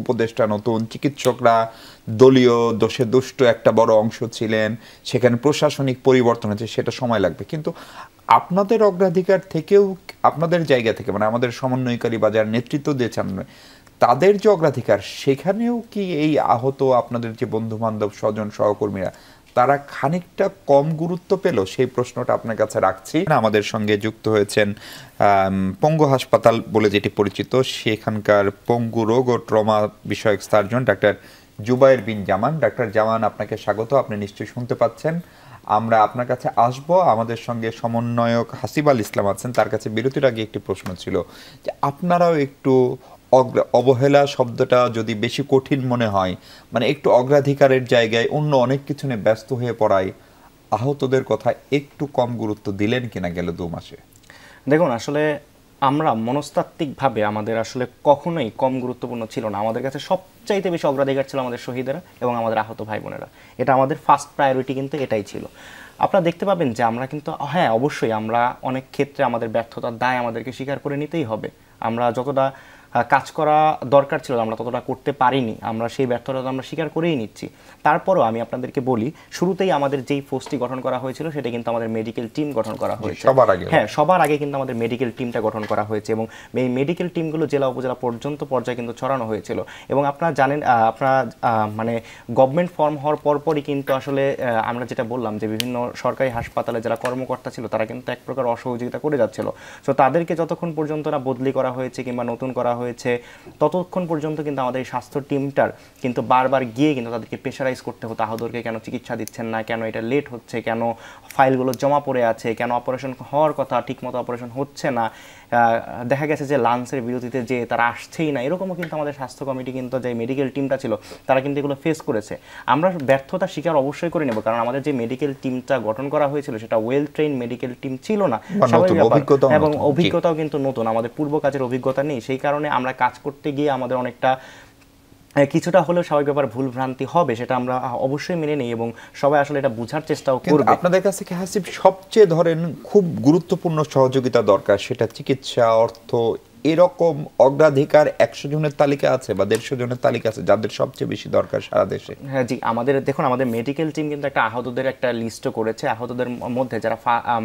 উপদেষ্টা নতুন চিকিৎসকরা দলীয় দোষে দুষ্ট একটা বড় অংশ ছিলেন সেখানে প্রশাসনিক পরিবর্তন আছে সেটা সময় লাগবে কিন্তু আপনাদের অগ্রাধিকার থেকেও আপনাদের জায়গা থেকে মানে আমাদের সমন্বয়কারী বাজার নেতৃত্ব দিয়েছেন তাদের যে অগ্রাধিকার সেখানেও কি এই আহত আপনাদের যে বন্ধু বান্ধব স্বজন সহকর্মীরা তারা খানিকটা কম গুরুত্ব পেল সেই প্রশ্নটা আপনার কাছে রাখছি আমাদের সঙ্গে যুক্ত হয়েছেন পঙ্গু হাসপাতাল বলে যেটি পরিচিত সেখানকার পঙ্গু রোগ ও ট্রমা বিষয়ক surgeon doctor Zubair Bin Zaman doctor Zaman আপনাকে স্বাগত আপনি নিশ্চয়ই শুনতে পাচ্ছেন আমরা আপনার কাছে আসব আমাদের সঙ্গে সমন্বয়ক হাসিব আল ইসলাম আছেন তার কাছে বিরতির আগে একটি প্রশ্ন ছিল যে আপনারাও একটু অবহেলা শব্দটা যদি বেশি কঠিন মনে হয় মানে একটু অগ্রাধিকারের জায়গায় অন্য অনেক কিছু নিয়ে ব্যস্ত হয়ে পড়ায় আহতদের কথা একটু কম গুরুত্ব দিলেন কিনা গেল দু মাসে দেখুন আসলে আমরা মনস্তাত্ত্বিকভাবে আমাদের আসলে কখনোই কম গুরুত্বপূর্ণ ছিল না আমাদের কাছে সবচাইতে বেশি অগ্রাধিকার ছিল আমাদের শহীদেরা এবং আমাদের আহত ভাই বোনেরা এটা আমাদের ফার্স্ট প্রায়োরিটি কিন্তু এটাই ছিল আপনারা দেখতে পাবেন যে আমরা কিন্তু হ্যাঁ অবশ্যই আমরা অনেক ক্ষেত্রে আমাদের ব্যর্থতার দায় আমাদেরকে স্বীকার করে নিতেই হবে আমরা যতটা কাজ করা দরকার ছিল আমরা ততটা করতে পারিনি আমরা সেই ব্যর্থতা আমরা স্বীকার করেই নিচ্ছি তারপরও আমি আপনাদেরকে বলি শুরুতেই আমাদের যেই ফোর্সটি গঠন করা হয়েছিল সেটা কিন্তু আমাদের মেডিকেল টিম গঠন করা হয়েছে সবার আগে হ্যাঁ সবার আগে কিন্তু আমাদের মেডিকেল টিমটা গঠন করা হয়েছে এবং এই মেডিকেল টিমগুলো জেলা উপজেলা পর্যন্ত পর্যায়ে কিন্তু ছড়ানো হয়েছিল এবং আপনারা জানেন আপনারা মানে গভর্নমেন্ট ফর্ম হওয়ার পরপরই কিন্তু আসলে আমরা যেটা বললাম যে বিভিন্ন সরকারি হাসপাতালে যারা কর্মকর্তা ছিল তারা কিন্তু এক প্রকার অসহযোগিতা করে যাচ্ছিল তো তাদেরকে যতক্ষণ পর্যন্ত না বদলি করা হয়েছে কিংবা নতুন করা হয়েছে ততক্ষণ পর্যন্ত কিন্তু আমাদের স্বাস্থ্য টিমটার কিন্তু বারবার গিয়ে কিন্তু তাদেরকে প্রেশারাইজ করতে হতো আহতদেরকে কেন চিকিৎসা দিচ্ছেন না কেন এটা লেট হচ্ছে কেন ফাইলগুলো জমা পড়ে আছে কেন অপারেশন হওয়ার কথা ঠিকমতো অপারেশন হচ্ছে না দেখা গেছে যে লাঞ্চের বিরতিতে যে তারা আসছেই না এরকমও কিন্তু আমাদের স্বাস্থ্য কমিটি কিন্তু যে মেডিকেল টিমটা ছিল তারা কিন্তু এগুলো ফেস করেছে আমরা ব্যর্থতা স্বীকার অবশ্যই করে নেব কারণ আমাদের যে মেডিকেল টিমটা গঠন করা হয়েছিল সেটা ওয়েল ট্রেন মেডিকেল টিম ছিল না এবং অভিজ্ঞতাও কিন্তু নতুন আমাদের পূর্ব কাজের অভিজ্ঞতা নেই সেই কারণে আমরা কাজ করতে গিয়ে আমাদের অনেকটা কিছুটা হলেও সবাই ব্যাপার ভুল ভ্রান্তি হবে সেটা আমরা অবশ্যই মেনে নিই এবং সবাই আসলে এটা বুঝার চেষ্টাও করবে আপনাদের কাছে কি হাসিব সবচেয়ে ধরেন খুব গুরুত্বপূর্ণ সহযোগিতা দরকার সেটা চিকিৎসা অর্থ এরকম অগ্রাধিকার একশো জনের তালিকা আছে বা দেড়শো জনের তালিকা আছে যাদের সবচেয়ে বেশি দরকার সারা দেশে হ্যাঁ জি আমাদের দেখুন আমাদের মেডিকেল টিম কিন্তু একটা আহতদের একটা লিস্টও করেছে আহতদের মধ্যে যারা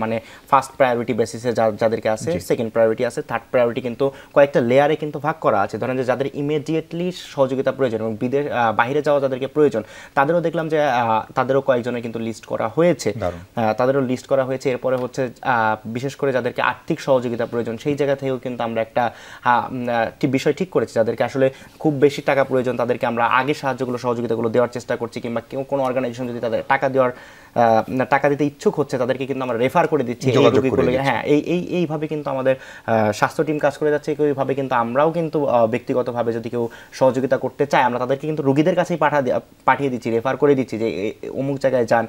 মানে ফার্স্ট প্রায়োরিটি বেসিসে যাদেরকে আছে সেকেন্ড প্রায়োরিটি আছে থার্ড প্রায়োরিটি কিন্তু কয়েকটা লেয়ারে কিন্তু ভাগ করা আছে ধরেন যে যাদের ইমিডিয়েটলি সহযোগিতা প্রয়োজন এবং বিদেশ বাইরে যাওয়া যাদেরকে প্রয়োজন তাদেরও দেখলাম যে তাদেরও কয়েকজনের কিন্তু লিস্ট করা হয়েছে তাদেরও লিস্ট করা হয়েছে এরপরে হচ্ছে বিশেষ করে যাদেরকে আর্থিক সহযোগিতা প্রয়োজন সেই জায়গা থেকেও কিন্তু আমরা একটা বিষয় ঠিক করেছে যাদেরকে আসলে খুব বেশি টাকা প্রয়োজন তাদেরকে আমরা আগে সাহায্যগুলো সহযোগিতাগুলো দেওয়ার চেষ্টা করছি কিংবা কেউ কোনো অর্গানাইজেশন যদি তাদের টাকা দেওয়ার টাকা দিতে ইচ্ছুক হচ্ছে তাদেরকে কিন্তু আমরা রেফার করে দিচ্ছি হ্যাঁ এই এই এইভাবে কিন্তু আমাদের স্বাস্থ্য টিম কাজ করে যাচ্ছে এইভাবে কিন্তু আমরাও কিন্তু ব্যক্তিগতভাবে যদি কেউ সহযোগিতা করতে চায় আমরা তাদেরকে কিন্তু রুগীদের কাছেই পাঠা পাঠিয়ে দিচ্ছি রেফার করে দিচ্ছি যে অমুক জায়গায় যান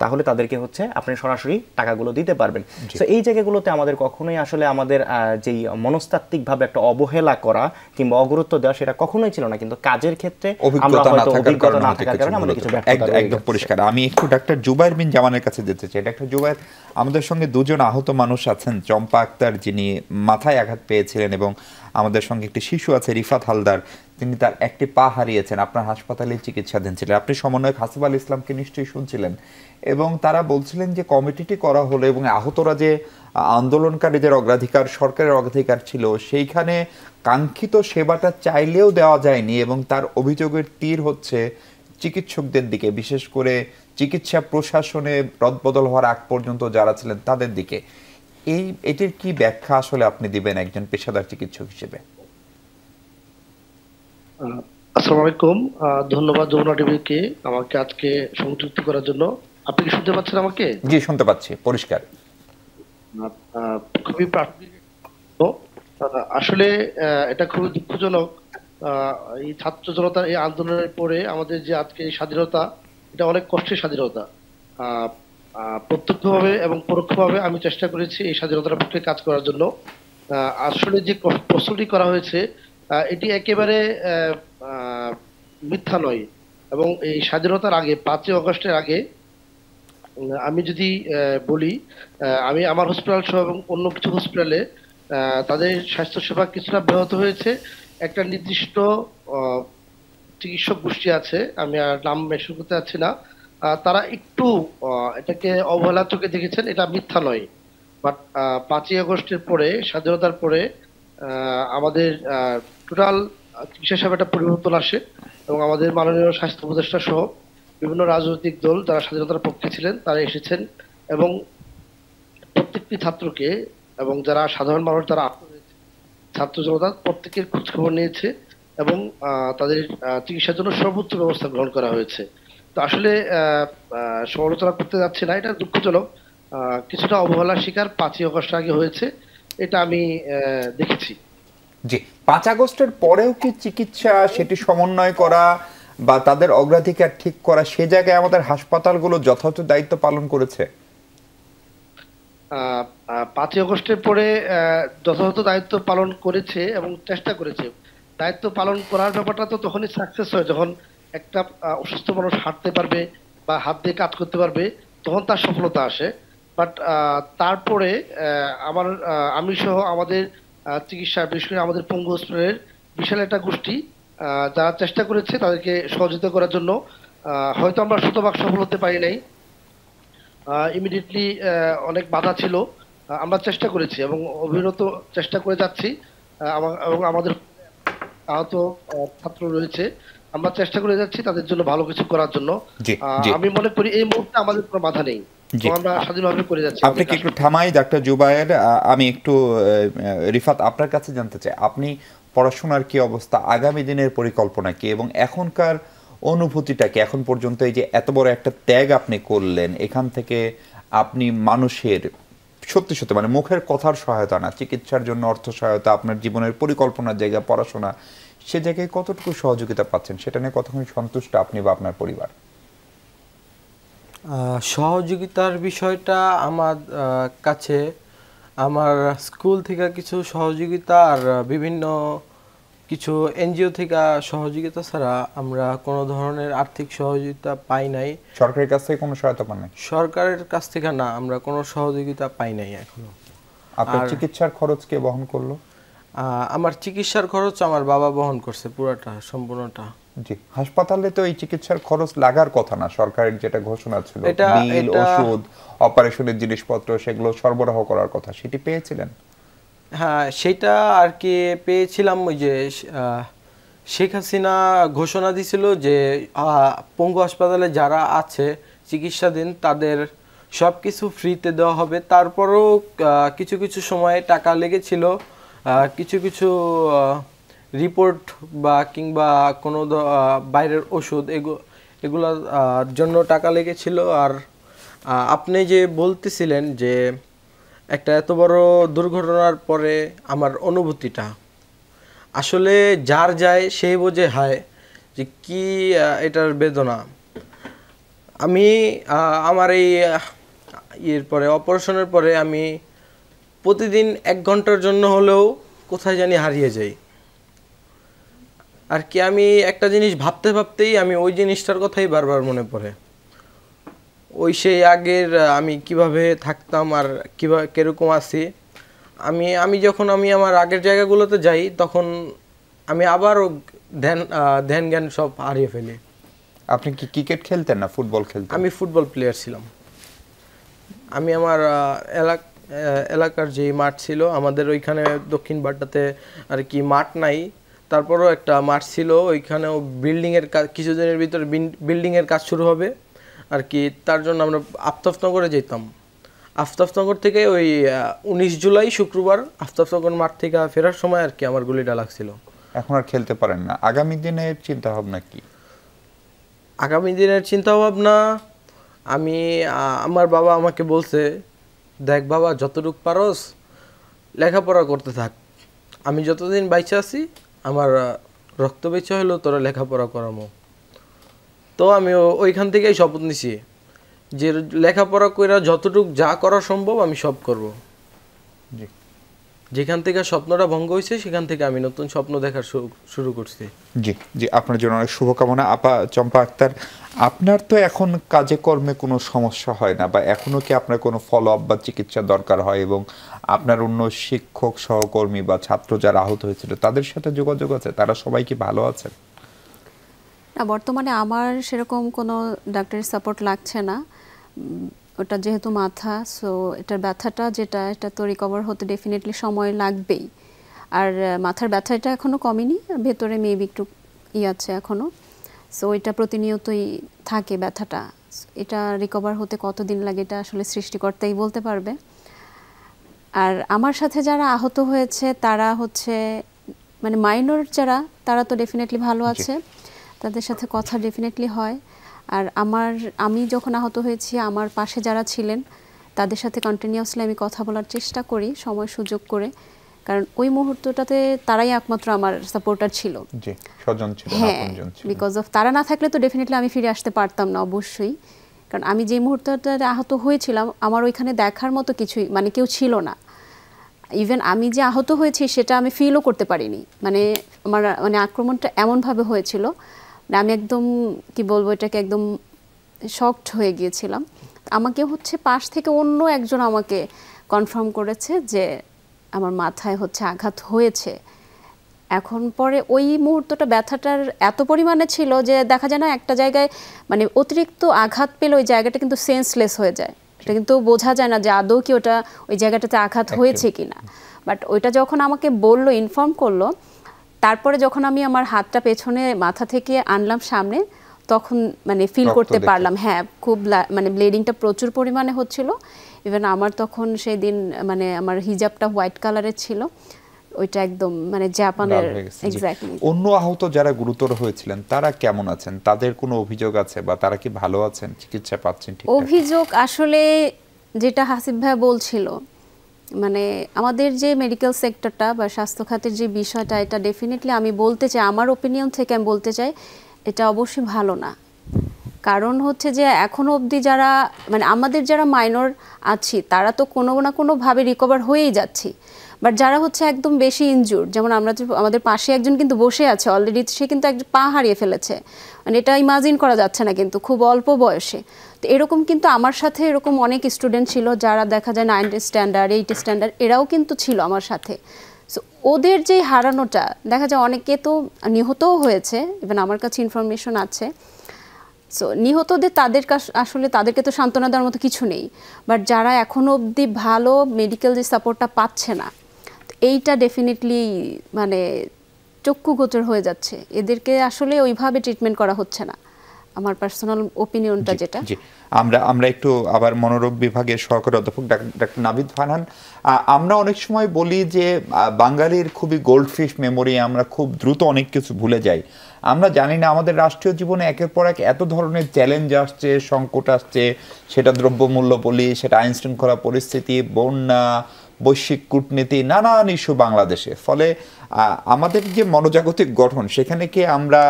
তাহলে তাদেরকে হচ্ছে আপনি সরাসরি টাকাগুলো দিতে পারবেন তো এই জায়গাগুলোতে আমাদের কখনোই আসলে আমাদের যেই মনস্তাত্ত্বিকভাবে একটা অবহেলা করা কিংবা অগুরুত্ব দেওয়া সেটা কখনোই ছিল না কিন্তু কাজের ক্ষেত্রে অভিজ্ঞতা না থাকার কারণে আমাদের কিছু একদম পরিষ্কার আমি একটু ডাক্তার জুবাইর বিন জামানের কাছে যেতে চাই ডাক্তার জুবাইর আমাদের সঙ্গে দুজন আহত মানুষ আছেন চম্পা আক্তার যিনি মাথায় আঘাত পেয়েছিলেন এবং আমাদের সঙ্গে একটি শিশু আছে রিফাত হালদার তিনি তার একটি পা হারিয়েছেন আপনার হাসপাতালে চিকিৎসাধীন ছিলেন আপনি সমন্বয়ক হাসিব আল ইসলামকে নিশ্চয়ই শুনছিলেন এবং তারা বলছিলেন যে কমিটিটি করা হলো এবং আহতরা যে আন্দোলনকারীদের অগ্রাধিকার সরকারের অগ্রাধিকার ছিল সেইখানে কাঙ্ক্ষিত সেবাটা চাইলেও দেওয়া যায়নি এবং তার অভিযোগের তীর হচ্ছে চিকিৎসকদের দিকে বিশেষ করে চিকিৎসা প্রশাসনে রদবদল হওয়ার আগ পর্যন্ত যারা ছিলেন তাদের দিকে এই এটির কি ব্যাখ্যা আসলে আপনি দিবেন একজন পেশাদার চিকিৎসক হিসেবে আসসালামু আলাইকুম ধন্যবাদ যমুনা টিভিকে আমাকে আজকে সংযুক্ত করার জন্য আপনি কি শুনতে পাচ্ছেন আমাকে জি শুনতে পাচ্ছি পরিষ্কার খুবই আসলে এটা খুবই দুঃখজনক এই ছাত্র জনতার এই আন্দোলনের পরে আমাদের যে আজকে এই স্বাধীনতা এটা অনেক কষ্টের স্বাধীনতা প্রত্যক্ষভাবে এবং পরোক্ষভাবে আমি চেষ্টা করেছি এই স্বাধীনতার পক্ষে কাজ করার জন্য আসলে যে প্রশ্নটি করা হয়েছে এটি একেবারে মিথ্যা নয় এবং এই স্বাধীনতার আগে পাঁচই অগস্টের আগে আমি যদি বলি আমি আমার হসপিটাল সহ এবং অন্য কিছু হসপিটালে তাদের স্বাস্থ্যসেবা কিছুটা ব্যাহত হয়েছে একটা নির্দিষ্ট চিকিৎসক গোষ্ঠী আছে আমি আর নাম মেশন করতে চাচ্ছি না তারা একটু এটাকে অবহেলা চোখে দেখেছেন এটা মিথ্যা নয় বাট পাঁচই আগস্টের পরে স্বাধীনতার পরে আমাদের টোটাল চিকিৎসা সেবাটা একটা পরিবর্তন আসে এবং আমাদের মাননীয় স্বাস্থ্য উপদেষ্টা সহ বিভিন্ন রাজনৈতিক দল যারা স্বাধীনতার পক্ষে ছিলেন তারা এসেছেন এবং প্রত্যেকটি ছাত্রকে এবং যারা সাধারণ মানুষ তারা ছাত্র জনতা প্রত্যেকের খোঁজখবর নিয়েছে এবং তাদের চিকিৎসার জন্য সর্বোচ্চ ব্যবস্থা গ্রহণ করা হয়েছে তো আসলে সমালোচনা করতে যাচ্ছি না এটা দুঃখজনক কিছুটা অবহেলার শিকার পাঁচই অগস্ট আগে হয়েছে এটা আমি দেখেছি জি পাঁচ আগস্টের পরেও কি চিকিৎসা সেটি সমন্বয় করা বা তাদের অগ্রাধিকার ঠিক করা সে জায়গায় আমাদের হাসপাতালগুলো যথাযথ দায়িত্ব পালন করেছে পাঁচই আগস্টের পরে যথাযথ দায়িত্ব পালন করেছে এবং চেষ্টা করেছে দায়িত্ব পালন করার ব্যাপারটা তো তখনই সাকসেস হয় যখন একটা অসুস্থ মানুষ হাঁটতে পারবে বা হাত দিয়ে কাজ করতে পারবে তখন তার সফলতা আসে বাট তারপরে আমার আমি সহ আমাদের চিকিৎসা বিশেষ করে আমাদের পঙ্গু হসপিটালের বিশাল একটা গোষ্ঠী যারা চেষ্টা করেছে তাদেরকে সহযোগিতা করার জন্য হয়তো আমরা শতভাগ সফল হতে পারি নাই ইমিডিয়েটলি অনেক বাধা ছিল আমরা চেষ্টা করেছি এবং অভিনত চেষ্টা করে যাচ্ছি এবং আমাদের আহত ছাত্র রয়েছে আমরা চেষ্টা করে যাচ্ছি তাদের জন্য ভালো কিছু করার জন্য আমি মনে করি এই মুহূর্তে আমাদের কোনো বাধা নেই আপনি কি একটু থামাই ডাক্তার জুবায়ের আমি একটু রিফাত আপনার কাছে জানতে চাই আপনি পড়াশোনার কি অবস্থা আগামী দিনের পরিকল্পনা কি এবং এখনকার এখন পর্যন্ত এই যে এত বড় একটা ত্যাগ আপনি করলেন এখান থেকে আপনি মানুষের সত্যি সত্যি মানে মুখের কথার সহায়তা না চিকিৎসার জন্য অর্থ সহায়তা আপনার জীবনের পরিকল্পনার জায়গা পড়াশোনা সে জায়গায় কতটুকু সহযোগিতা পাচ্ছেন সেটা নিয়ে কতক্ষণ সন্তুষ্ট আপনি বা আপনার পরিবার সহযোগিতার বিষয়টা আমার কাছে আমার স্কুল থেকে কিছু সহযোগিতা আর বিভিন্ন কিছু এনজিও থেকে সহযোগিতা ছাড়া আমরা কোনো ধরনের আর্থিক সহযোগিতা পাই নাই সরকারের কাছ থেকে কোনো সহায়তা পান নাই সরকারের কাছ থেকে না আমরা কোনো সহযোগিতা পাই নাই এখনো আপনার চিকিৎসার খরচ কে বহন করলো আমার চিকিৎসার খরচ আমার বাবা বহন করছে পুরাটা সম্পূর্ণটা জি হাসপাতালে তো এই চিকিৎসার খরচ লাগার কথা না সরকারের যেটা ঘোষণা ছিল বিল ওষুধ অপারেশনের জিনিসপত্র সেগুলো সরবরাহ করার কথা সেটি পেয়েছিলেন হ্যাঁ সেটা আর কি পেয়েছিলাম ওই যে শেখ হাসিনা ঘোষণা দিছিল যে পঙ্গু হাসপাতালে যারা আছে চিকিৎসাধীন তাদের সব কিছু ফ্রিতে দেওয়া হবে তারপরও কিছু কিছু সময়ে টাকা লেগেছিল কিছু কিছু রিপোর্ট বা কিংবা কোনো বাইরের ওষুধ এগুলো এগুলোর জন্য টাকা লেগেছিল আর আপনি যে বলতেছিলেন যে একটা এত বড় দুর্ঘটনার পরে আমার অনুভূতিটা আসলে যার যায় সেই বোঝে হায় যে কি এটার বেদনা আমি আমার এই এরপরে অপারেশনের পরে আমি প্রতিদিন এক ঘন্টার জন্য হলেও কোথায় জানি হারিয়ে যাই আর কি আমি একটা জিনিস ভাবতে ভাবতেই আমি ওই জিনিসটার কথাই বারবার মনে পড়ে ওই সেই আগের আমি কিভাবে থাকতাম আর কীভাবে কীরকম আছি আমি আমি যখন আমি আমার আগের জায়গাগুলোতে যাই তখন আমি আবারও ধ্যান ধ্যান জ্ঞান সব হারিয়ে ফেলি আপনি কি ক্রিকেট খেলতেন না ফুটবল খেলতেন আমি ফুটবল প্লেয়ার ছিলাম আমি আমার এলাকা এলাকার যে মাঠ ছিল আমাদের ওইখানে দক্ষিণ বাড্ডাতে আর কি মাঠ নাই তারপরও একটা মাঠ ছিল ওইখানেও বিল্ডিংয়ের কাজ কিছুদিনের ভিতরে বিল্ডিংয়ের কাজ শুরু হবে আর কি তার জন্য আমরা আফতাফনগরে যেতাম আফতাফনগর থেকে ওই উনিশ জুলাই শুক্রবার আফতাফনগর মাঠ থেকে ফেরার সময় আর কি আমার গুলিটা লাগছিল এখন আর খেলতে পারেন না আগামী দিনের চিন্তা ভাবনা কি আগামী দিনের চিন্তা ভাবনা আমি আমার বাবা আমাকে বলছে দেখ বাবা যতটুক পারস লেখাপড়া করতে থাক আমি যতদিন বাইচা আছি আমার রক্ত বেচা হলো তোরা লেখাপড়া করামো তো আমি ওইখান থেকেই শপথ নিছি যে লেখাপড়া কইরা যতটুক যা করা সম্ভব আমি সব করব জি যেখান থেকে স্বপ্নটা ভঙ্গ হয়েছে সেখান থেকে আমি নতুন স্বপ্ন দেখার শুরু করছি জি জি আপনার জন্য অনেক শুভকামনা আপা চম্পা আক্তার আপনার তো এখন কাজে কর্মে কোনো সমস্যা হয় না বা এখনও কি আপনার কোনো ফলো আপ বা চিকিৎসা দরকার হয় এবং আপনার অন্য শিক্ষক সহকর্মী বা ছাত্র যারা আহত হয়েছিল তাদের সাথে যোগাযোগ আছে তারা সবাই কি ভালো আছেন না বর্তমানে আমার সেরকম কোনো ডাক্তারের সাপোর্ট লাগছে না ওটা যেহেতু মাথা সো এটার ব্যথাটা যেটা এটা তো রিকভার হতে ডেফিনেটলি সময় লাগবেই আর মাথার ব্যথা এটা এখনও কমেনি ভেতরে মেবি একটু ই আছে এখনও সো এটা প্রতিনিয়তই থাকে ব্যথাটা এটা রিকভার হতে কতদিন লাগে এটা আসলে সৃষ্টিকর্তাই বলতে পারবে আর আমার সাথে যারা আহত হয়েছে তারা হচ্ছে মানে মাইনর যারা তারা তো ডেফিনেটলি ভালো আছে তাদের সাথে কথা ডেফিনেটলি হয় আর আমার আমি যখন আহত হয়েছি আমার পাশে যারা ছিলেন তাদের সাথে কন্টিনিউসলি আমি কথা বলার চেষ্টা করি সময় সুযোগ করে কারণ ওই মুহূর্তটাতে তারাই একমাত্র আমার সাপোর্টার ছিল হ্যাঁ বিকজ অফ তারা না থাকলে তো ডেফিনেটলি আমি ফিরে আসতে পারতাম না অবশ্যই কারণ আমি যে মুহূর্তটাতে আহত হয়েছিলাম আমার ওইখানে দেখার মতো কিছুই মানে কেউ ছিল না ইভেন আমি যে আহত হয়েছি সেটা আমি ফিলও করতে পারিনি মানে আমার মানে আক্রমণটা এমনভাবে হয়েছিল মানে আমি একদম কি বলবো এটাকে একদম শকড হয়ে গিয়েছিলাম আমাকে হচ্ছে পাশ থেকে অন্য একজন আমাকে কনফার্ম করেছে যে আমার মাথায় হচ্ছে আঘাত হয়েছে এখন পরে ওই মুহূর্তটা ব্যথাটার এত পরিমাণে ছিল যে দেখা যায় না একটা জায়গায় মানে অতিরিক্ত আঘাত পেলে ওই জায়গাটা কিন্তু সেন্সলেস হয়ে যায় এটা কিন্তু বোঝা যায় না যে আদৌ কি ওটা ওই জায়গাটাতে আঘাত হয়েছে কি না বাট ওইটা যখন আমাকে বললো ইনফর্ম করলো তারপরে যখন আমি আমার হাতটা পেছনে মাথা থেকে আনলাম সামনে তখন মানে ফিল করতে পারলাম হ্যাঁ খুব মানে ব্লিডিংটা প্রচুর পরিমাণে হচ্ছিল ইভেন আমার তখন সেই দিন মানে আমার হিজাবটা হোয়াইট কালারের ছিল ওইটা একদম মানে জাপানের এক্স্যাক্টলি অন্য আহত যারা গুরুতর হয়েছিলেন তারা কেমন আছেন তাদের কোনো অভিযোগ আছে বা তারা কি ভালো আছেন চিকিৎসা পাচ্ছেন অভিযোগ আসলে যেটা হাসিব ভাই বলছিল মানে আমাদের যে মেডিকেল সেক্টরটা বা স্বাস্থ্য খাতের যে বিষয়টা এটা ডেফিনেটলি আমি বলতে চাই আমার ওপিনিয়ন থেকে আমি বলতে চাই এটা অবশ্যই ভালো না কারণ হচ্ছে যে এখন অবধি যারা মানে আমাদের যারা মাইনর আছি তারা তো কোনো না কোনোভাবে রিকভার হয়েই যাচ্ছি বাট যারা হচ্ছে একদম বেশি ইনজুর যেমন আমরা আমাদের পাশে একজন কিন্তু বসে আছে অলরেডি সে কিন্তু একজন পা হারিয়ে ফেলেছে মানে এটা ইমাজিন করা যাচ্ছে না কিন্তু খুব অল্প বয়সে তো এরকম কিন্তু আমার সাথে এরকম অনেক স্টুডেন্ট ছিল যারা দেখা যায় নাইন স্ট্যান্ডার্ড এইট স্ট্যান্ডার্ড এরাও কিন্তু ছিল আমার সাথে সো ওদের যে হারানোটা দেখা যায় অনেকে তো নিহতও হয়েছে ইভেন আমার কাছে ইনফরমেশন আছে সো নিহতদের তাদের আসলে তাদেরকে তো সান্ত্বনা দেওয়ার মতো কিছু নেই বাট যারা এখনও অবধি ভালো মেডিকেল যে সাপোর্টটা পাচ্ছে না এইটা ডেফিনেটলি মানে চক্ষু গোচর হয়ে যাচ্ছে এদেরকে আসলে ওইভাবে ট্রিটমেন্ট করা হচ্ছে না আমার পার্সোনাল ওপিনিয়নটা যেটা আমরা আমরা একটু আবার মনোরোগ বিভাগের সহকারী অধ্যাপক ডাক্তার নাবিদ ফারহান আমরা অনেক সময় বলি যে বাঙালির খুবই গোল্ডফিশ মেমোরি আমরা খুব দ্রুত অনেক কিছু ভুলে যাই আমরা জানি না আমাদের রাষ্ট্রীয় জীবনে একের পর এক এত ধরনের চ্যালেঞ্জ আসছে সংকট আসছে সেটা দ্রব্যমূল্য বলি সেটা আইন শৃঙ্খলা পরিস্থিতি বন্যা বৈশ্বিক কূটনীতি নানান ইস্যু বাংলাদেশে ফলে আমাদের যে মনোজাগতিক গঠন সেখানে কি আমরা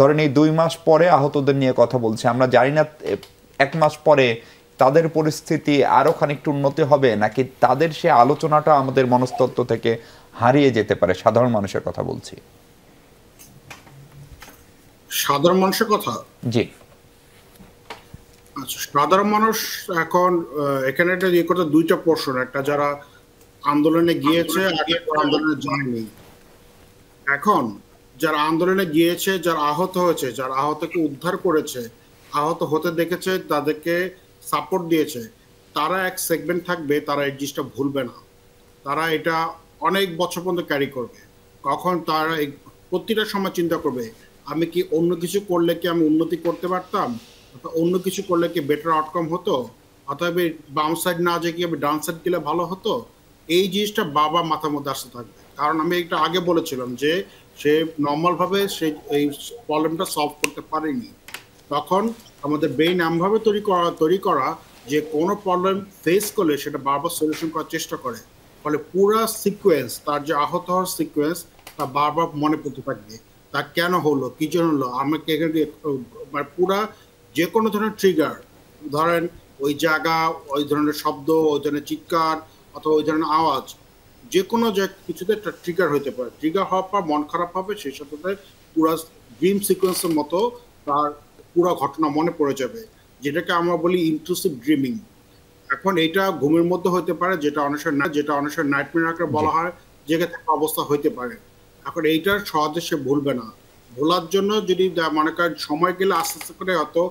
ধরেন এই দুই মাস পরে আহতদের নিয়ে কথা বলছে আমরা জানি না এক মাস পরে তাদের পরিস্থিতি আরও খানিকটু উন্নতি হবে নাকি তাদের সে আলোচনাটা আমাদের মনস্তত্ব থেকে হারিয়ে যেতে পারে সাধারণ মানুষের কথা বলছি সাধারণ মানুষের কথা জি আচ্ছা সাধারণ মানুষ এখন এখানে একটা ইয়ে কথা দুইটা প্রশ্ন একটা যারা আন্দোলনে গিয়েছে আগে আন্দোলনে যায়নি এখন যারা আন্দোলনে গিয়েছে যারা আহত হয়েছে যারা আহতকে উদ্ধার করেছে আহত হতে দেখেছে তাদেরকে সাপোর্ট দিয়েছে তারা এক সেগমেন্ট থাকবে তারা এই জিনিসটা ভুলবে না তারা এটা অনেক বছর পর্যন্ত ক্যারি করবে কখন তারা এই প্রতিটা সময় চিন্তা করবে আমি কি অন্য কিছু করলে কি আমি উন্নতি করতে পারতাম অন্য কিছু করলে কি বেটার আউটকাম হতো অথবা বাম সাইড না যে কি আমি ডান সাইড গেলে ভালো হতো এই জিনিসটা বাবা মাথার মধ্যে আসতে থাকবে কারণ আমি এটা আগে বলেছিলাম যে সে নর্মালভাবে সে এই প্রবলেমটা সলভ করতে পারেনি তখন আমাদের ব্রেন এমনভাবে তৈরি করা তৈরি করা যে কোনো প্রবলেম ফেস করলে সেটা বারবার সলিউশন করার চেষ্টা করে ফলে পুরা সিকোয়েন্স তার যে আহত হওয়ার সিকোয়েন্স তা বারবার মনে পড়তে থাকবে তা কেন হলো কী জন্য হলো আমাকে এখানে মানে পুরা যে কোনো ধরনের ট্রিগার ধরেন ওই জায়গা ওই ধরনের শব্দ ওই ধরনের চিৎকার অথবা ওই ধরনের আওয়াজ যে কোনো কিছুতে কিছুতে ট্রিগার হইতে পারে ট্রিগার হওয়ার পর মন খারাপ হবে সেই সাথে পুরো ড্রিম সিকোয়েন্সের মতো তার পুরো ঘটনা মনে পড়ে যাবে যেটাকে আমরা বলি ইনক্লুসিভ ড্রিমিং এখন এটা ঘুমের মধ্যে হতে পারে যেটা অনেকের না যেটা অনেকের নাইট আকারে বলা হয় যেখানে থাকা অবস্থা হইতে পারে এখন এইটার সহজে সে ভুলবে না ভোলার জন্য যদি মনে কর সময় গেলে আস্তে আস্তে করে হয়তো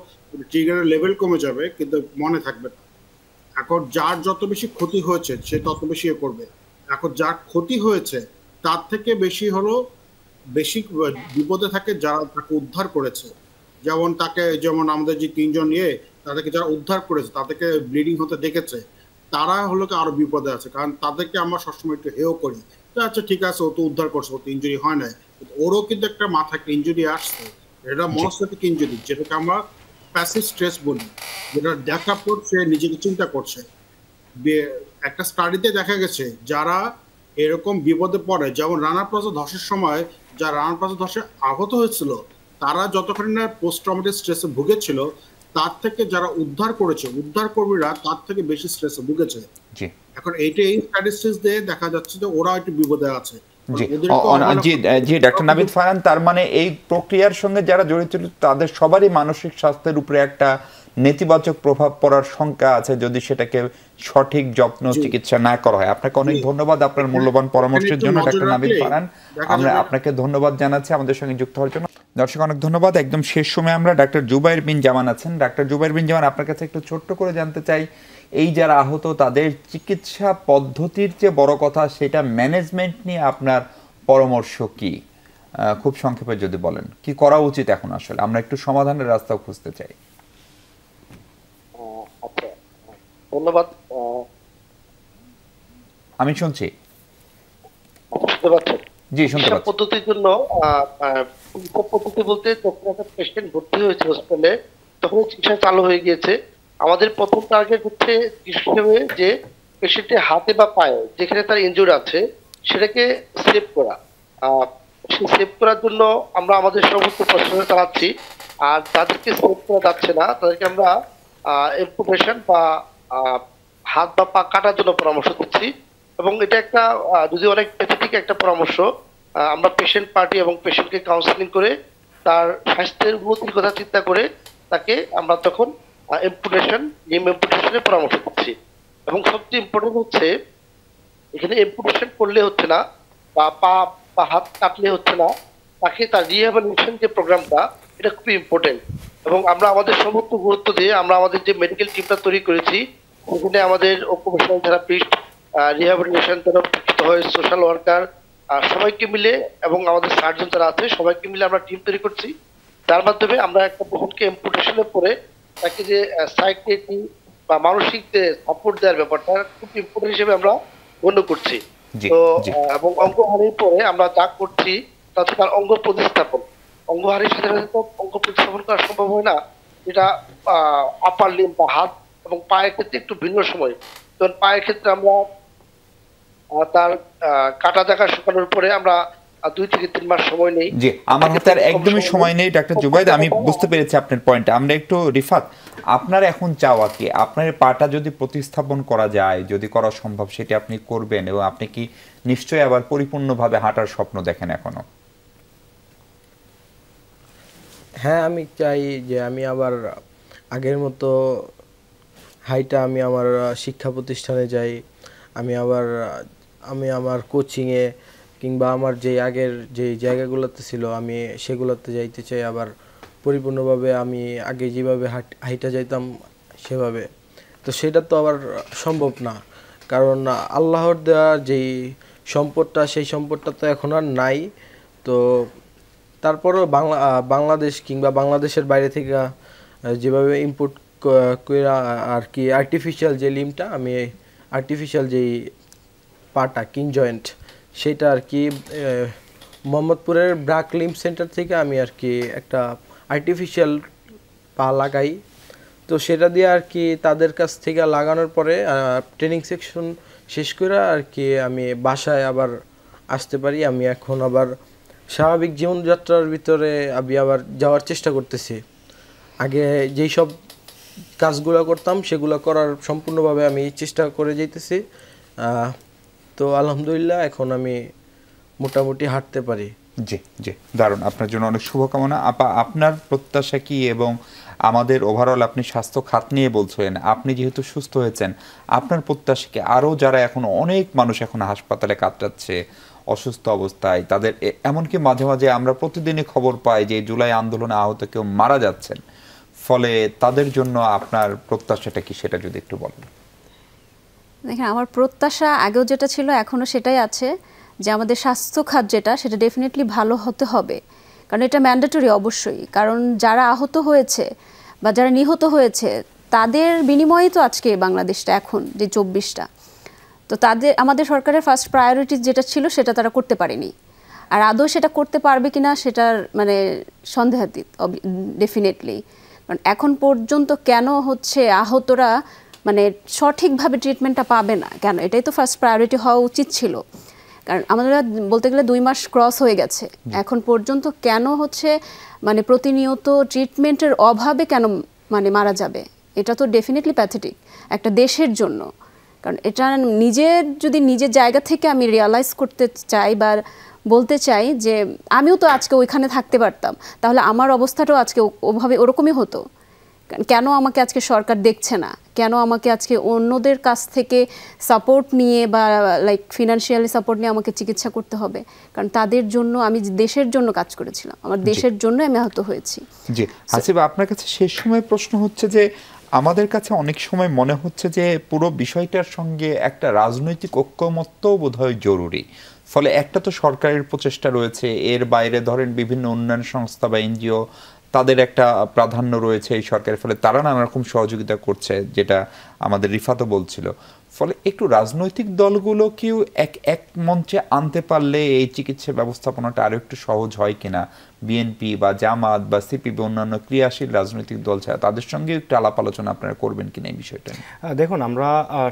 ট্রিগারের লেভেল কমে যাবে কিন্তু মনে থাকবে না এখন যার যত বেশি ক্ষতি হয়েছে সে তত বেশি করবে এখন যা ক্ষতি হয়েছে তার থেকে বেশি হলো বেশি বিপদে থাকে যারা তাকে উদ্ধার করেছে যেমন তাকে যেমন আমাদের যে তিনজন ইয়ে তাদেরকে যারা উদ্ধার করেছে তাদেরকে ব্লিডিং হতে দেখেছে তারা হলো আরো বিপদে আছে কারণ তাদেরকে আমরা সবসময় একটু হেও করি আচ্ছা ঠিক আছে ও তো উদ্ধার করছে ও তো ইঞ্জুরি হয় না ওরও কিন্তু একটা মাথা একটা ইঞ্জুরি আসছে এটা মনস্তাত্ত্বিক ইঞ্জুরি যেটাকে আমরা প্যাসিভ স্ট্রেস বলি যেটা দেখার পর সে নিজেকে চিন্তা করছে একটা স্টাডিতে দেখা গেছে যারা এরকম বিপদে পড়ে যেমন রানার প্লাজা ধসের সময় যা রানার প্লাজা ধসে আহত হয়েছিল তারা যতক্ষণ না পোস্ট ট্রমেটিক স্ট্রেসে ভুগেছিল তার থেকে যারা উদ্ধার করেছে উদ্ধার কর্মীরা তার থেকে বেশি স্ট্রেসে ভুগেছে এখন এই স্ট্যাটিস্টিক্স দিয়ে দেখা যাচ্ছে যে ওরা একটু বিপদে আছে জি ডাক্তার নাবিদ ফারান তার মানে এই প্রক্রিয়ার সঙ্গে যারা জড়িত তাদের সবারই মানসিক স্বাস্থ্যের উপরে একটা নেতিবাচক প্রভাব পড়ার শঙ্কা আছে যদি সেটাকে সঠিক যত্ন চিকিৎসা না করা হয় আপনাকে অনেক ধন্যবাদ আপনার মূল্যবান পরামর্শের জন্য ডাক্তার নাবিদ ফারান আমরা আপনাকে ধন্যবাদ জানাচ্ছি আমাদের সঙ্গে যুক্ত হওয়ার জন্য দর্শক অনেক ধন্যবাদ একদম শেষ সময় আমরা ডাক্তার জুবাইর বিন জামান আছেন ডাক্তার জুবাইর বিন জামান আপনার কাছে একটু ছোট্ট করে জানতে চাই এই যারা আহত তাদের চিকিৎসা পদ্ধতির যে বড় কথা সেটা ম্যানেজমেন্ট নিয়ে আপনার পরামর্শ কি খুব সংক্ষেপে যদি বলেন কি করা উচিত এখন আসলে আমরা একটু সমাধানের রাস্তাও খুঁজতে চাই ধন্যবাদ আমি শুনছি জি শুনতে পাচ্ছি পদ্ধতির জন্য পদ্ধতি বলতে যখন একটা পেশেন্ট ভর্তি হয়েছে হসপিটালে তখন চিকিৎসা চালু হয়ে গিয়েছে আমাদের প্রথম টার্গেট হচ্ছে হিসেবে যে পেশেন্টের হাতে বা পায়ে যেখানে তার ইঞ্জুর আছে সেটাকে সেভ করা সেভ করার জন্য আমরা আমাদের সমস্ত প্রচেষ্টা চালাচ্ছি আর তাদেরকে সেভ করা যাচ্ছে না তাদেরকে আমরা ইনফরমেশন বা হাত বা পা কাটার জন্য পরামর্শ দিচ্ছি এবং এটা একটা যদি অনেক স্পেসিফিক একটা পরামর্শ আমরা পেশেন্ট পার্টি এবং পেশেন্টকে কাউন্সিলিং করে তার স্বাস্থ্যের উন্নতির কথা চিন্তা করে তাকে আমরা তখন এম্পুটেশন নিম এম্পুটেশনের পরামর্শ দিচ্ছি এবং সবচেয়ে ইম্পর্টেন্ট হচ্ছে এখানে এম্পুটেশন করলে হচ্ছে না বা পা বা হাত কাটলে হচ্ছে না তাকে তার রিহ্যাবিলিটেশন যে প্রোগ্রামটা এটা খুবই ইম্পর্টেন্ট এবং আমরা আমাদের সমস্ত গুরুত্ব দিয়ে আমরা আমাদের যে মেডিকেল টিমটা তৈরি করেছি ওখানে আমাদের অকুপেশনাল থেরাপিস্ট রিহ্যাবিলিটেশন হয় সোশ্যাল ওয়ার্কার আর সবাইকে মিলে এবং আমাদের সার্জন যারা আছে সবাইকে মিলে আমরা টিম তৈরি করছি তার মাধ্যমে আমরা একটা বহুনকে এম্পুটেশনে পরে তাকে যে সাইকেট্রি বা মানসিক যে সাপোর্ট দেওয়ার ব্যাপারটা খুব ইম্পর্টেন্ট হিসেবে আমরা গণ্য করছি তো এবং অঙ্গ হারিয়ে পরে আমরা যা করছি তা অঙ্গ প্রতিস্থাপন অঙ্গহারের সাথে সাথে তো অঙ্গ প্রতিস্থাপন করা সম্ভব হয় না এটা আপার লিম বা হাত এবং পায়ের ক্ষেত্রে একটু ভিন্ন সময় যেমন পায়ের ক্ষেত্রে আমরা তার কাটা শুকানোর পরে আমরা নেই জি আমার হাতে আর একদমই সময় নেই ডাক্তার জুবাইদ আমি বুঝতে পেরেছি আপনার পয়েন্ট আমরা একটু রিফাত আপনার এখন চাওয়া কি আপনার পাটা যদি প্রতিস্থাপন করা যায় যদি করা সম্ভব সেটি আপনি করবেন এবং আপনি কি নিশ্চয়ই আবার পরিপূর্ণভাবে হাঁটার স্বপ্ন দেখেন এখনো হ্যাঁ আমি চাই যে আমি আবার আগের মতো হাইটা আমি আমার শিক্ষা প্রতিষ্ঠানে যাই আমি আবার আমি আমার কোচিংয়ে কিংবা আমার যে আগের যে জায়গাগুলোতে ছিল আমি সেগুলোতে যাইতে চাই আবার পরিপূর্ণভাবে আমি আগে যেভাবে হাইটা যাইতাম সেভাবে তো সেটা তো আবার সম্ভব না কারণ আল্লাহর দেওয়া যেই সম্পদটা সেই সম্পদটা তো এখন আর নাই তো তারপরও বাংলা বাংলাদেশ কিংবা বাংলাদেশের বাইরে থেকে যেভাবে ইম্পোর্ট করে আর কি আর্টিফিশিয়াল যে লিমটা আমি আর্টিফিশিয়াল যেই পাটা কিং জয়েন্ট সেটা আর কি মোহাম্মদপুরের ব্রাক লিম সেন্টার থেকে আমি আর কি একটা আর্টিফিশিয়াল পা লাগাই তো সেটা দিয়ে আর কি তাদের কাছ থেকে লাগানোর পরে ট্রেনিং সেকশন শেষ করে আর কি আমি বাসায় আবার আসতে পারি আমি এখন আবার স্বাভাবিক জীবনযাত্রার ভিতরে আমি আবার যাওয়ার চেষ্টা করতেছি আগে যেই সব কাজগুলো করতাম সেগুলো করার সম্পূর্ণভাবে আমি চেষ্টা করে যেতেছি তো আলহামদুলিল্লাহ এখন আমি মোটামুটি হাঁটতে পারি জি জি দারুণ আপনার জন্য অনেক শুভকামনা আপা আপনার প্রত্যাশা কি এবং আমাদের ওভারঅল আপনি স্বাস্থ্য খাত নিয়ে বলছেন আপনি যেহেতু সুস্থ হয়েছেন আপনার প্রত্যাশাকে আরও যারা এখন অনেক মানুষ এখন হাসপাতালে কাটাচ্ছে অসুস্থ অবস্থায় তাদের এমনকি মাঝে মাঝে আমরা প্রতিদিনই খবর পাই যে জুলাই আন্দোলনে আহত কেউ মারা যাচ্ছেন ফলে তাদের জন্য আপনার প্রত্যাশাটা কি সেটা যদি একটু বলেন দেখেন আমার প্রত্যাশা আগেও যেটা ছিল এখনও সেটাই আছে যে আমাদের স্বাস্থ্য খাত যেটা সেটা ডেফিনেটলি ভালো হতে হবে কারণ এটা ম্যান্ডেটরি অবশ্যই কারণ যারা আহত হয়েছে বা যারা নিহত হয়েছে তাদের বিনিময়ই তো আজকে বাংলাদেশটা এখন যে চব্বিশটা তো তাদের আমাদের সরকারের ফার্স্ট প্রায়োরিটি যেটা ছিল সেটা তারা করতে পারেনি আর আদৌ সেটা করতে পারবে কি না সেটার মানে সন্দেহাতীত ডেফিনেটলি কারণ এখন পর্যন্ত কেন হচ্ছে আহতরা মানে সঠিকভাবে ট্রিটমেন্টটা পাবে না কেন এটাই তো ফার্স্ট প্রায়োরিটি হওয়া উচিত ছিল কারণ আমাদের বলতে গেলে দুই মাস ক্রস হয়ে গেছে এখন পর্যন্ত কেন হচ্ছে মানে প্রতিনিয়ত ট্রিটমেন্টের অভাবে কেন মানে মারা যাবে এটা তো ডেফিনেটলি প্যাথেটিক একটা দেশের জন্য কারণ এটা নিজের যদি নিজের জায়গা থেকে আমি রিয়ালাইজ করতে চাই বা বলতে চাই যে আমিও তো আজকে ওইখানে থাকতে পারতাম তাহলে আমার অবস্থাটাও আজকে ওভাবে ওরকমই হতো কেন আমাকে আজকে সরকার দেখছে না কেন আমাকে আজকে অন্যদের কাছ থেকে সাপোর্ট নিয়ে বা লাইক ফিনান্সিয়ালি সাপোর্ট নিয়ে আমাকে চিকিৎসা করতে হবে কারণ তাদের জন্য আমি দেশের জন্য কাজ করেছিলাম আমার দেশের জন্য আমি আহত হয়েছি জি হাসিবা আপনার কাছে শেষ সময় প্রশ্ন হচ্ছে যে আমাদের কাছে অনেক সময় মনে হচ্ছে যে পুরো বিষয়টার সঙ্গে একটা রাজনৈতিক ঐক্যমত্যও বোধহয় জরুরি ফলে একটা তো সরকারের প্রচেষ্টা রয়েছে এর বাইরে ধরেন বিভিন্ন উন্নয়ন সংস্থা বা এনজিও তাদের একটা প্রাধান্য রয়েছে এই সরকারের ফলে তারা নানা রকম সহযোগিতা করছে যেটা আমাদের রিফাতও বলছিল ফলে একটু রাজনৈতিক দলগুলোকেও এক এক মঞ্চে আনতে পারলে এই চিকিৎসা ব্যবস্থাপনাটা আরও একটু সহজ হয় কিনা বিএনপি বা জামাত বা সিপিবি অন্যান্য ক্রিয়াশীল রাজনৈতিক দল ছাড়া তাদের সঙ্গে একটু আলাপ আলোচনা আপনারা করবেন কিনা এই বিষয়টা দেখুন আমরা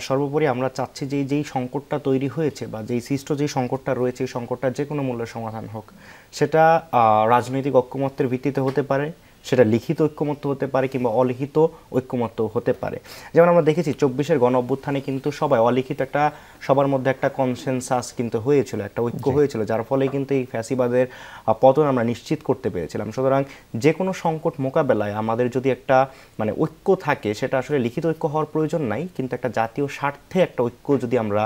সর্বোপরি আমরা চাচ্ছি যে যেই সংকটটা তৈরি হয়েছে বা যেই সৃষ্ট যেই সংকটটা রয়েছে এই সংকটটা যে কোনো মূল্যের সমাধান হোক সেটা রাজনৈতিক অক্ষমত্বের ভিত্তিতে হতে পারে সেটা লিখিত ঐক্যমত্য হতে পারে কিংবা অলিখিত ঐক্যমত্য হতে পারে যেমন আমরা দেখেছি চব্বিশের গণ অভ্যুত্থানে কিন্তু সবাই অলিখিত একটা সবার মধ্যে একটা কনসেনসাস কিন্তু হয়েছিল একটা ঐক্য হয়েছিল যার ফলে কিন্তু এই ফ্যাসিবাদের পতন আমরা নিশ্চিত করতে পেরেছিলাম সুতরাং যে কোনো সংকট মোকাবেলায় আমাদের যদি একটা মানে ঐক্য থাকে সেটা আসলে লিখিত ঐক্য হওয়ার প্রয়োজন নাই কিন্তু একটা জাতীয় স্বার্থে একটা ঐক্য যদি আমরা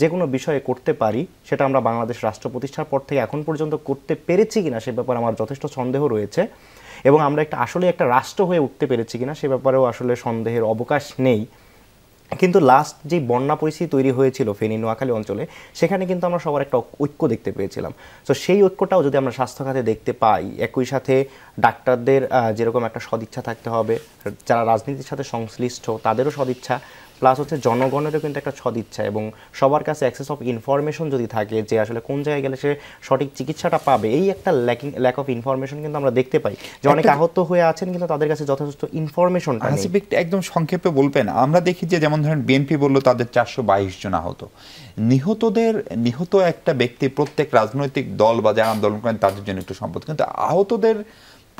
যে কোনো বিষয়ে করতে পারি সেটা আমরা বাংলাদেশ রাষ্ট্র প্রতিষ্ঠার পর থেকে এখন পর্যন্ত করতে পেরেছি কিনা সে ব্যাপারে আমার যথেষ্ট সন্দেহ রয়েছে এবং আমরা একটা আসলে একটা রাষ্ট্র হয়ে উঠতে পেরেছি কিনা সে ব্যাপারেও আসলে সন্দেহের অবকাশ নেই কিন্তু লাস্ট যে বন্যা পরিস্থিতি তৈরি হয়েছিল ফেনী নোয়াখালী অঞ্চলে সেখানে কিন্তু আমরা সবার একটা ঐক্য দেখতে পেয়েছিলাম তো সেই ঐক্যটাও যদি আমরা স্বাস্থ্য খাতে দেখতে পাই একই সাথে ডাক্তারদের যেরকম একটা সদিচ্ছা থাকতে হবে যারা রাজনীতির সাথে সংশ্লিষ্ট তাদেরও সদিচ্ছা প্লাস হচ্ছে জনগণেরও কিন্তু একটা সদিচ্ছা এবং সবার কাছে অ্যাক্সেস অফ ইনফরমেশন যদি থাকে যে আসলে কোন জায়গায় গেলে সে সঠিক চিকিৎসাটা পাবে এই একটা ল্যাকিং ল্যাক অফ ইনফরমেশন কিন্তু আমরা দেখতে পাই যে অনেক আহত হয়ে আছেন কিন্তু তাদের কাছে যথেষ্ট ইনফরমেশন একদম সংক্ষেপে বলবেন আমরা দেখি যে যেমন ধরেন বিএনপি বলল তাদের চারশো বাইশ জন আহত নিহতদের নিহত একটা ব্যক্তি প্রত্যেক রাজনৈতিক দল বা যারা আন্দোলন করেন তাদের জন্য একটু সম্পদ কিন্তু আহতদের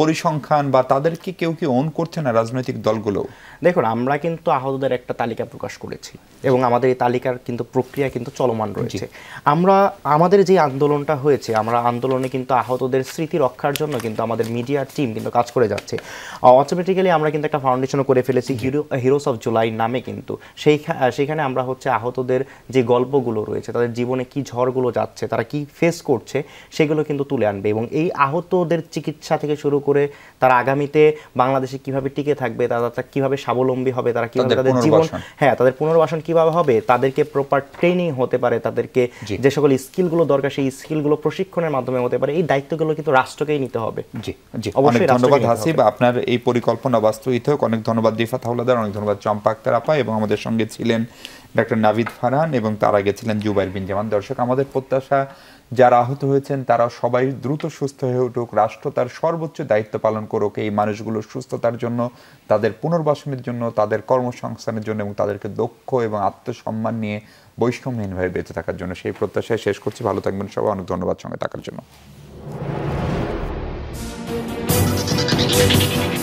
পরিসংখ্যান বা তাদেরকে কেউ কি অন করছে না রাজনৈতিক দলগুলো দেখুন আমরা কিন্তু আহতদের একটা তালিকা প্রকাশ করেছি এবং আমাদের এই তালিকার কিন্তু প্রক্রিয়া কিন্তু চলমান রয়েছে আমরা আমাদের যে আন্দোলনটা হয়েছে আমরা আন্দোলনে কিন্তু আহতদের স্মৃতি রক্ষার জন্য কিন্তু আমাদের মিডিয়ার টিম কিন্তু কাজ করে যাচ্ছে অটোমেটিক্যালি আমরা কিন্তু একটা ফাউন্ডেশনও করে ফেলেছি হিরো হিরোস অফ জুলাই নামে কিন্তু সেই সেইখানে আমরা হচ্ছে আহতদের যে গল্পগুলো রয়েছে তাদের জীবনে কি ঝড়গুলো যাচ্ছে তারা কি ফেস করছে সেগুলো কিন্তু তুলে আনবে এবং এই আহতদের চিকিৎসা থেকে শুরু করে তারা আগামীতে বাংলাদেশে কিভাবে টিকে থাকবে তারা কিভাবে স্বাবলম্বী হবে তারা কিভাবে তাদের জীবন হ্যাঁ তাদের পুনর্বাসন কিভাবে হবে তাদেরকে প্রপার ট্রেনিং হতে পারে তাদেরকে যে সকল স্কিলগুলো দরকার সেই স্কিলগুলো প্রশিক্ষণের মাধ্যমে হতে পারে এই দায়িত্বগুলো কিন্তু রাষ্ট্রকেই নিতে হবে জি ধন্যবাদ হাসিব আপনার এই পরিকল্পনা বাস্তবিত হোক অনেক ধন্যবাদ রিফাত হাওলাদার অনেক ধন্যবাদ চম্পা আক্তার আপা এবং আমাদের সঙ্গে ছিলেন ডক্টর নাভিদ ফারহান এবং তারা গেছিলেন জুবাইর বিন জামান দর্শক আমাদের প্রত্যাশা যারা আহত হয়েছেন তারা সবাই দ্রুত সুস্থ হয়ে উঠুক রাষ্ট্র তার সর্বোচ্চ দায়িত্ব পালন করুক এই মানুষগুলোর সুস্থতার জন্য তাদের পুনর্বাসনের জন্য তাদের কর্মসংস্থানের জন্য এবং তাদেরকে দক্ষ এবং আত্মসম্মান নিয়ে বৈষম্যহীনভাবে বেঁচে থাকার জন্য সেই প্রত্যাশায় শেষ করছি ভালো থাকবেন সবাই অনেক ধন্যবাদ সঙ্গে থাকার জন্য